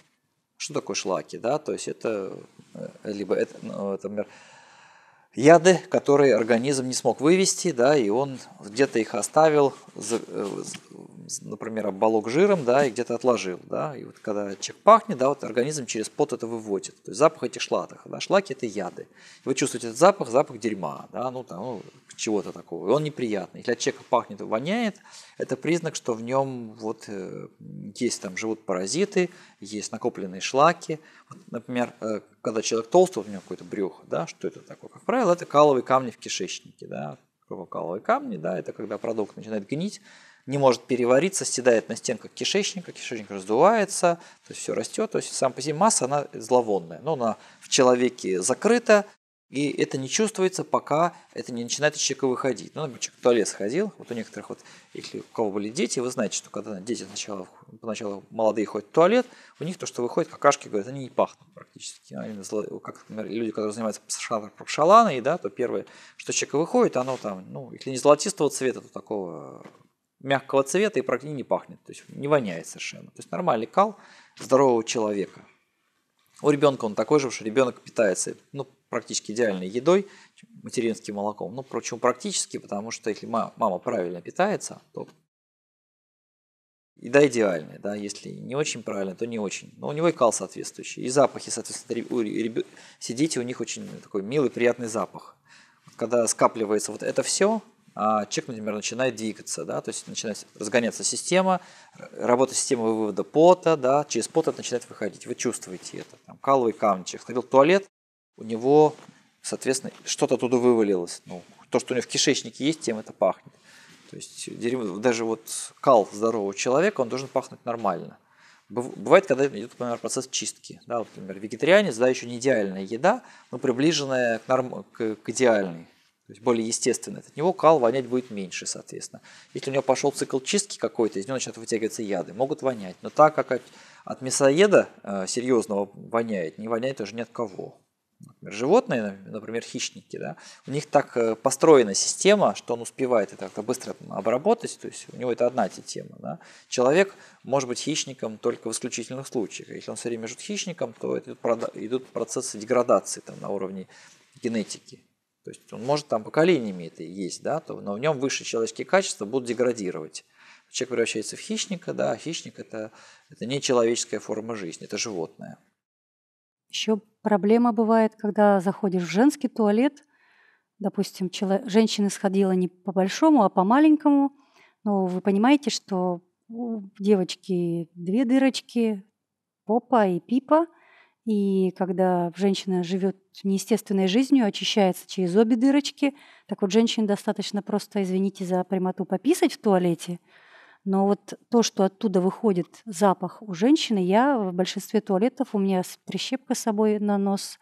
Что такое шлаки? Да? То есть это э, либо это, ну, например, яды, которые организм не смог вывести, да, и он где-то их оставил, э, например, оболок жиром, да, и где-то отложил, да, и вот когда человек пахнет, да, вот организм через пот это выводит, то есть запах этих шлатах, да, шлаки это яды, вы чувствуете этот запах, запах дерьма, да, ну там, ну, чего-то такого, и он неприятный, если от человека пахнет, воняет, это признак, что в нем вот э, есть там живут паразиты, есть накопленные шлаки. Вот, например, э, когда человек толстый, вот у него какое-то брюхо, да, что это такое? Как правило, это каловые камни в кишечнике, да, каловые камни, да, это когда продукт начинает гнить, не может перевариться, съедает на стенках кишечника, кишечник раздувается, то есть все растет, то есть сам по себе масса, она зловонная, но она в человеке закрыта, и это не чувствуется, пока это не начинает из человека выходить. Ну, например, человек в туалет сходил, вот у некоторых вот, если у кого были дети, вы знаете, что когда дети сначала, поначалу молодые ходят в туалет, у них то, что выходит, какашки, говорят, они не пахнут практически. Они, как, например, люди, которые занимаются шаланой, да, то первое, что человек выходит, оно там, ну, если не золотистого цвета, то такого мягкого цвета и практически не пахнет, то есть не воняет совершенно. То есть нормальный кал здорового человека. У ребенка он такой же, потому что ребенок питается ну, практически идеальной едой, материнским молоком. Ну, впрочем, практически, потому что если мама правильно питается, то еда идеальная, да, если не очень правильно, то не очень. Но у него и кал соответствующий, и запахи, соответственно, реб... сидите, у них очень такой милый, приятный запах. когда скапливается вот это все, а человек, например, начинает двигаться, да, то есть начинает разгоняться система, работа системы вывода пота, да, через пот это начинает выходить, вы чувствуете это, там, каловый камничек, сходил в туалет, у него, соответственно, что-то оттуда вывалилось. Ну, то, что у него в кишечнике есть, тем это пахнет. То есть дерьмо, даже вот кал здорового человека, он должен пахнуть нормально. Бывает, когда идет, например, процесс чистки. Да, вот, например, вегетарианец, да, еще не идеальная еда, но приближенная к, норм... к, к идеальной то есть более естественный. От него кал вонять будет меньше, соответственно. Если у него пошел цикл чистки какой-то, из него начнут вытягиваться яды, могут вонять. Но так как от, от мясоеда э, серьезного воняет, не воняет уже ни от кого например, животные, например, хищники, да, у них так э, построена система, что он успевает это как-то быстро обработать, то есть у него это одна тема. Да. Человек может быть хищником только в исключительных случаях. Если он все время живет хищником, то идут процессы деградации там, на уровне генетики. То есть он может там поколениями это есть, да, то, но в нем высшие человеческие качества будут деградировать. Человек превращается в хищника, да, а хищник это, это не человеческая форма жизни, это животное. Еще Проблема бывает, когда заходишь в женский туалет, допустим, человек, женщина сходила не по большому, а по маленькому, но вы понимаете, что у девочки две дырочки, попа и пипа, и когда женщина живет неестественной жизнью, очищается через обе дырочки, так вот женщине достаточно просто, извините за прямоту, пописать в туалете, но вот то, что оттуда выходит запах у женщины, я в большинстве туалетов, у меня прищепка с собой на нос,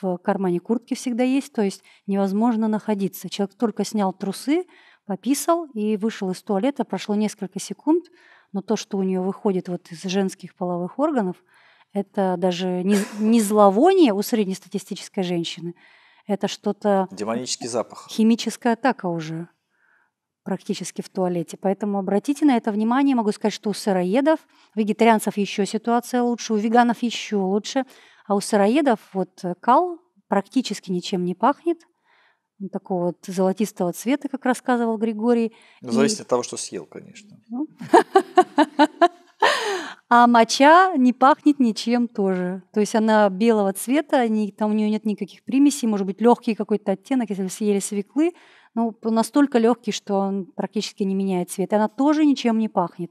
в кармане куртки всегда есть, то есть невозможно находиться. Человек только снял трусы, пописал и вышел из туалета, прошло несколько секунд, но то, что у нее выходит вот из женских половых органов, это даже не, не зловоние у среднестатистической женщины, это что-то... Демонический запах. Химическая атака уже практически в туалете. Поэтому обратите на это внимание. Могу сказать, что у сыроедов, вегетарианцев еще ситуация лучше, у веганов еще лучше. А у сыроедов вот э, кал практически ничем не пахнет. Он такого вот золотистого цвета, как рассказывал Григорий. Ну, зависит И... от того, что съел, конечно. Ну. А моча не пахнет ничем тоже. То есть она белого цвета, там у нее нет никаких примесей, может быть, легкий какой-то оттенок, если вы съели свеклы, ну, настолько легкий, что он практически не меняет цвет. И она тоже ничем не пахнет.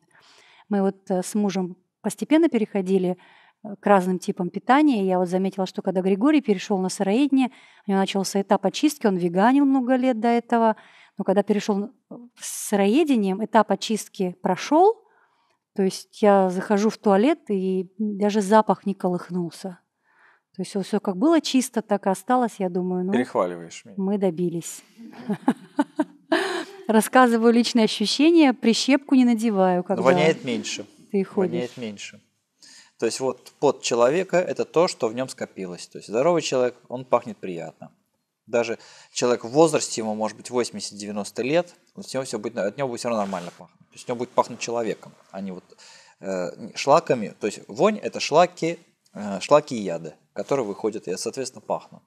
Мы вот э, с мужем постепенно переходили э, к разным типам питания. Я вот заметила, что когда Григорий перешел на сыроедение, у него начался этап очистки, он веганил много лет до этого, но когда перешел э, с сыроедением, этап очистки прошел, то есть я захожу в туалет, и даже запах не колыхнулся. То есть все как было чисто, так и осталось, я думаю. Ну, Перехваливаешь меня. Мы добились. Рассказываю личные ощущения, прищепку не надеваю. Когда ну, Воняет меньше. Ты ходишь. Воняет меньше. То есть вот под человека – это то, что в нем скопилось. То есть здоровый человек, он пахнет приятно. Даже человек в возрасте, ему может быть 80-90 лет, от него, все будет, от него будет все равно нормально пахнуть. То есть от него будет пахнуть человеком, а не вот э, шлаками. То есть вонь – это шлаки Э, шлаки и яды, которые выходят и, соответственно, пахнут.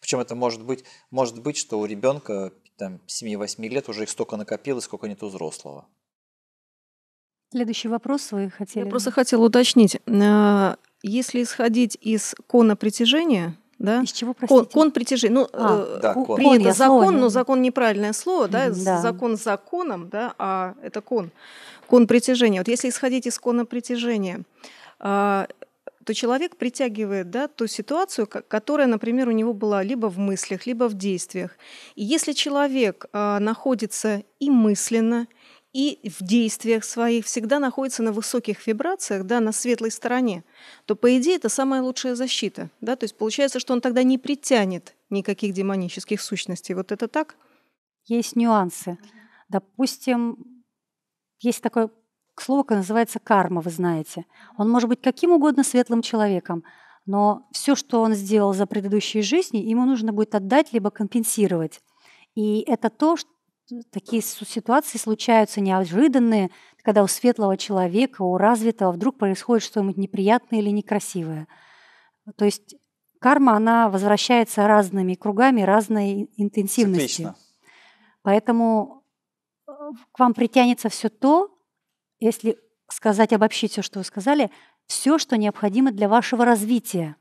Причем это может быть, может быть, что у ребенка там, 7-8 лет уже их столько накопилось, сколько нет у взрослого. Следующий вопрос вы хотели? Я просто хотела уточнить. Э, если исходить из кона притяжения, да? Из чего, простите? Кон, кон притяжения. Ну, а, э, да, кон. принято кон, закон, слово, но ну, закон неправильное слово, да? да? Закон законом, да, а это кон. Кон притяжения. Вот если исходить из кона притяжения, а, то человек притягивает да, ту ситуацию, которая, например, у него была либо в мыслях, либо в действиях. И если человек э, находится и мысленно, и в действиях своих всегда находится на высоких вибрациях, да, на светлой стороне, то, по идее, это самая лучшая защита. Да? То есть получается, что он тогда не притянет никаких демонических сущностей. Вот это так? Есть нюансы. Допустим, есть такое Слово называется карма, вы знаете. Он может быть каким угодно светлым человеком, но все, что он сделал за предыдущие жизни, ему нужно будет отдать либо компенсировать. И это то, что такие ситуации случаются неожиданные, когда у светлого человека, у развитого вдруг происходит что-нибудь неприятное или некрасивое. То есть карма, она возвращается разными кругами, разной интенсивностью. Циклично. Поэтому э, к вам притянется все то, если сказать, обобщить все, что вы сказали, все, что необходимо для вашего развития.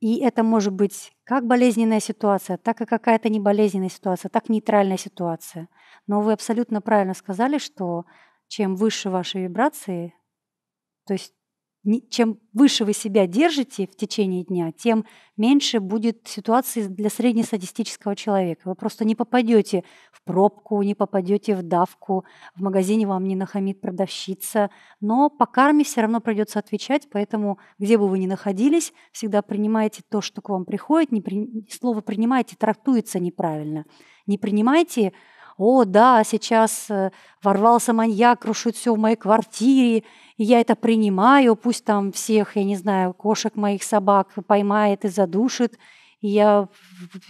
И это может быть как болезненная ситуация, так и какая-то неболезненная ситуация, так нейтральная ситуация. Но вы абсолютно правильно сказали, что чем выше ваши вибрации, то есть чем выше вы себя держите в течение дня, тем меньше будет ситуации для среднестатистического человека. Вы просто не попадете в пробку, не попадете в давку, в магазине вам не нахамит продавщица, но по карме все равно придется отвечать, поэтому где бы вы ни находились, всегда принимайте то, что к вам приходит, не при... слово «принимайте» трактуется неправильно. Не принимайте «О, да, сейчас э, ворвался маньяк, крушит все в моей квартире, и я это принимаю, пусть там всех, я не знаю, кошек моих, собак поймает и задушит». И я,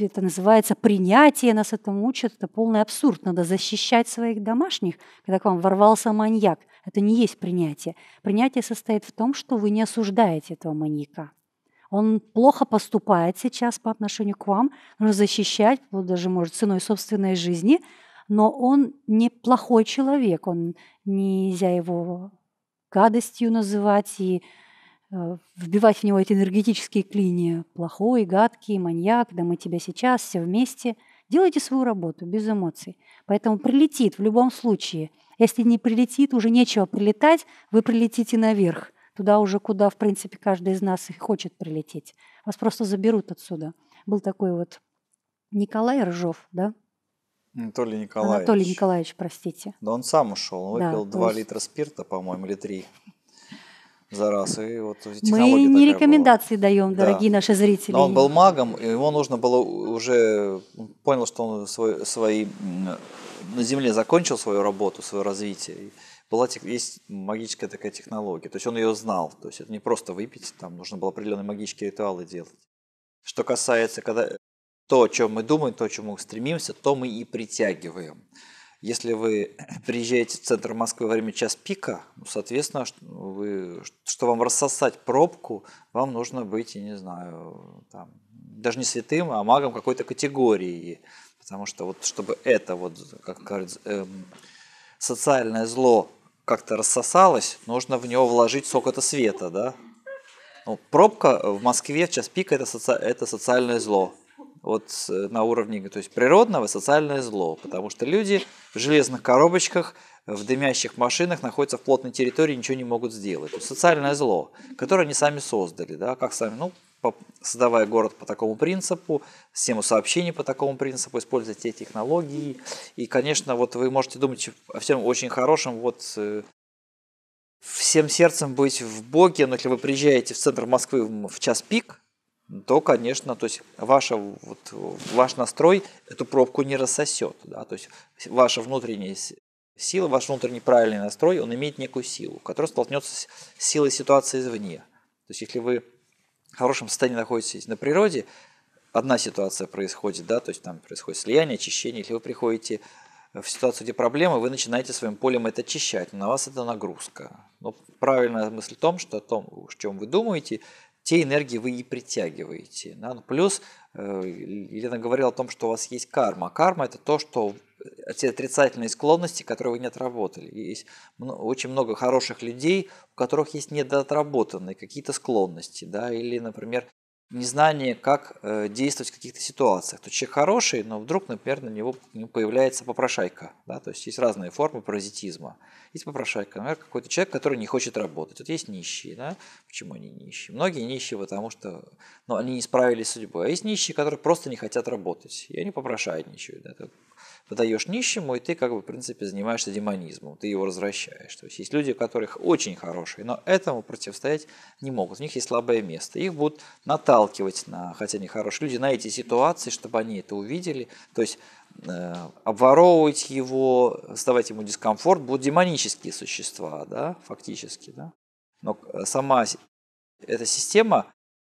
это называется принятие, нас этому учат, это полный абсурд. Надо защищать своих домашних, когда к вам ворвался маньяк. Это не есть принятие. Принятие состоит в том, что вы не осуждаете этого маньяка. Он плохо поступает сейчас по отношению к вам, нужно защищать, даже, может, ценой собственной жизни, но он не плохой человек, он нельзя его гадостью называть и э, вбивать в него эти энергетические клинья. Плохой, гадкий, маньяк, да мы тебя сейчас, все вместе. Делайте свою работу без эмоций. Поэтому прилетит в любом случае. Если не прилетит, уже нечего прилетать, вы прилетите наверх, туда уже, куда, в принципе, каждый из нас и хочет прилететь. Вас просто заберут отсюда. Был такой вот Николай Ржов, да, Анатолий Николаевич. Анатолий Николаевич, простите. Да он сам ушел. Он да, выпил да, 2 литра спирта, по-моему, или 3 за раз. И вот Мы не рекомендации была. даем, дорогие да. наши зрители. Но он был магом, и ему нужно было уже... Понял, что он свой, свои... На Земле закончил свою работу, свое развитие. Была, есть магическая такая технология. То есть он ее знал. То есть это не просто выпить, там нужно было определенные магические ритуалы делать. Что касается, когда то, о чем мы думаем, то, к чему стремимся, то мы и притягиваем. Если вы приезжаете в центр Москвы во время час пика, ну, соответственно, вы, что вам рассосать пробку, вам нужно быть, я не знаю, там, даже не святым, а магом какой-то категории. Потому что вот чтобы это, вот, как говорится, эм, социальное зло как-то рассосалось, нужно в него вложить сколько-то света, да? Ну, пробка в Москве в час пика это, соци... это социальное зло вот э, на уровне то есть природного социальное зло, потому что люди в железных коробочках, в дымящих машинах находятся в плотной территории, ничего не могут сделать. Это социальное зло, которое они сами создали, да, как сами, ну, создавая город по такому принципу, систему сообщений по такому принципу, используя те технологии. И, конечно, вот вы можете думать о всем очень хорошем, вот э, всем сердцем быть в Боге, но если вы приезжаете в центр Москвы в час пик, то, конечно, то есть ваша, вот, ваш настрой эту пробку не рассосет. Да? То есть ваша внутренняя сила, ваш внутренний правильный настрой, он имеет некую силу, которая столкнется с силой ситуации извне. То есть если вы в хорошем состоянии находитесь на природе, одна ситуация происходит, да, то есть там происходит слияние, очищение, если вы приходите в ситуацию, где проблемы, вы начинаете своим полем это очищать, на вас это нагрузка. Но правильная мысль в том, что о том, о чем вы думаете, те энергии вы и притягиваете. Да? Ну, плюс Елена э, говорила о том, что у вас есть карма. Карма – это то, что э, те отрицательные склонности, которые вы не отработали. Есть очень много хороших людей, у которых есть недоотработанные какие-то склонности, да, или, например, незнание, как э, действовать в каких-то ситуациях. То есть человек хороший, но вдруг, например, на него появляется попрошайка. Да? То есть есть разные формы паразитизма. Есть попрошайка, например, какой-то человек, который не хочет работать. Вот есть нищие. Да? Почему они нищие? Многие нищие, потому что ну, они не справились с судьбой. А есть нищие, которые просто не хотят работать. И они попрошайничают. Да? подаешь нищему, и ты как бы, в принципе, занимаешься демонизмом, ты его развращаешь. То есть есть люди, у которых очень хорошие, но этому противостоять не могут, у них есть слабое место. Их будут наталкивать на, хотя они хорошие люди, на эти ситуации, чтобы они это увидели. То есть э, обворовывать его, создавать ему дискомфорт будут демонические существа, да, фактически, да. Но э, сама эта система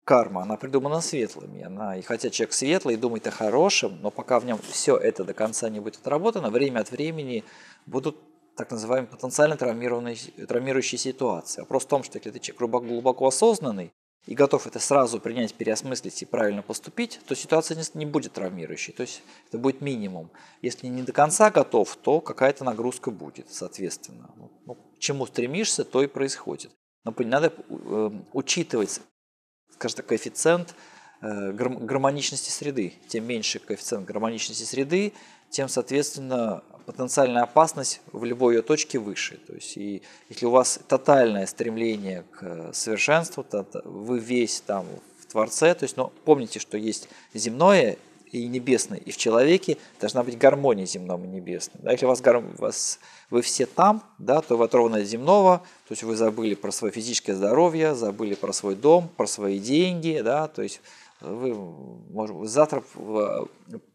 карма, она придумана светлыми. Она, и хотя человек светлый и думает о хорошем, но пока в нем все это до конца не будет отработано, время от времени будут так называемые потенциально травмированные, травмирующие ситуации. Вопрос в том, что если ты человек глубоко, глубоко осознанный и готов это сразу принять, переосмыслить и правильно поступить, то ситуация не, не будет травмирующей, то есть это будет минимум. Если не до конца готов, то какая-то нагрузка будет, соответственно. Ну, ну к чему стремишься, то и происходит. Но надо э, учитывать скажем так, коэффициент э, гармоничности среды. Тем меньше коэффициент гармоничности среды, тем, соответственно, потенциальная опасность в любой ее точке выше. То есть, и если у вас тотальное стремление к э, совершенству, то вы весь там в Творце, то есть, но помните, что есть земное и небесной, и в человеке должна быть гармония земного и небесного. Да? Если у вас, гарм вас вы все там, да, то вы оторваны от земного, то есть вы забыли про свое физическое здоровье, забыли про свой дом, про свои деньги, да, то есть вы, может, завтра вы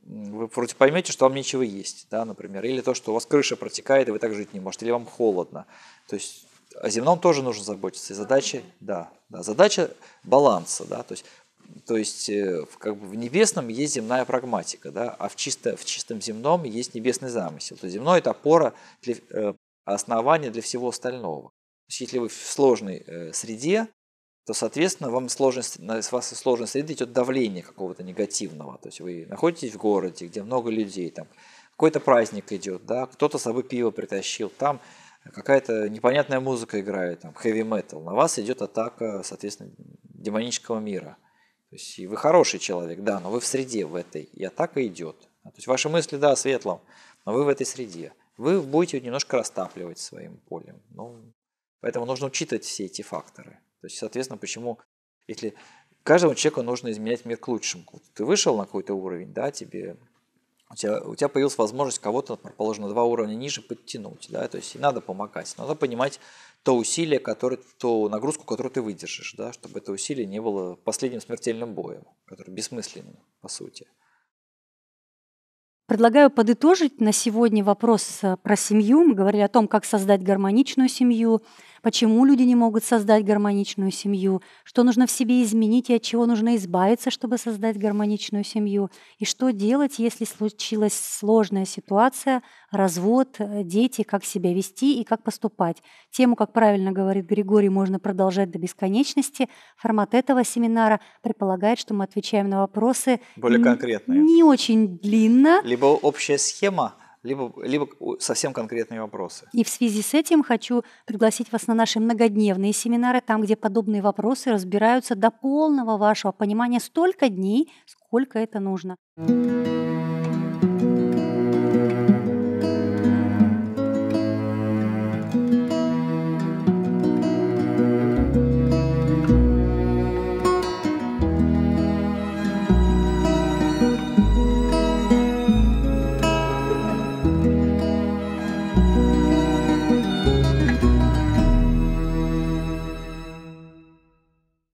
вроде поймете, что вам нечего есть, да, например, или то, что у вас крыша протекает, и вы так жить не можете, или вам холодно. То есть о земном тоже нужно заботиться. И задача, да, да задача баланса, да, то есть то есть э, как бы в небесном есть земная прагматика, да, а в, чисто, в чистом земном есть небесный замысел. То есть земное – это опора, для, э, основание для всего остального. То есть если вы в сложной э, среде, то, соответственно, вам сложность, с вас из сложной среды идет давление какого-то негативного. То есть вы находитесь в городе, где много людей, там какой-то праздник идет, да, кто-то с собой пиво притащил, там какая-то непонятная музыка играет, там хэви метал. На вас идет атака, соответственно, демонического мира – то есть и вы хороший человек, да, но вы в среде в этой, и атака идет. А, то есть ваши мысли, да, о светлом, но вы в этой среде. Вы будете немножко растапливать своим полем. Ну, поэтому нужно учитывать все эти факторы. То есть, соответственно, почему, если каждому человеку нужно изменять мир к лучшему. ты вышел на какой-то уровень, да, тебе у тебя, у тебя появилась возможность кого-то, предположим, на два уровня ниже подтянуть, да, то есть и надо помогать, надо понимать, то усилие, которое, то нагрузку, которую ты выдержишь, да, чтобы это усилие не было последним смертельным боем, который бессмысленным, по сути. Предлагаю подытожить на сегодня вопрос э, про семью. Мы говорили о том, как создать гармоничную семью, почему люди не могут создать гармоничную семью, что нужно в себе изменить и от чего нужно избавиться, чтобы создать гармоничную семью, и что делать, если случилась сложная ситуация, развод, э, дети, как себя вести и как поступать. Тему, как правильно говорит Григорий, можно продолжать до бесконечности. Формат этого семинара предполагает, что мы отвечаем на вопросы более конкретные. Не очень длинно. Либо общая схема, либо, либо совсем конкретные вопросы. И в связи с этим хочу пригласить вас на наши многодневные семинары, там, где подобные вопросы разбираются до полного вашего понимания столько дней, сколько это нужно. Thank you.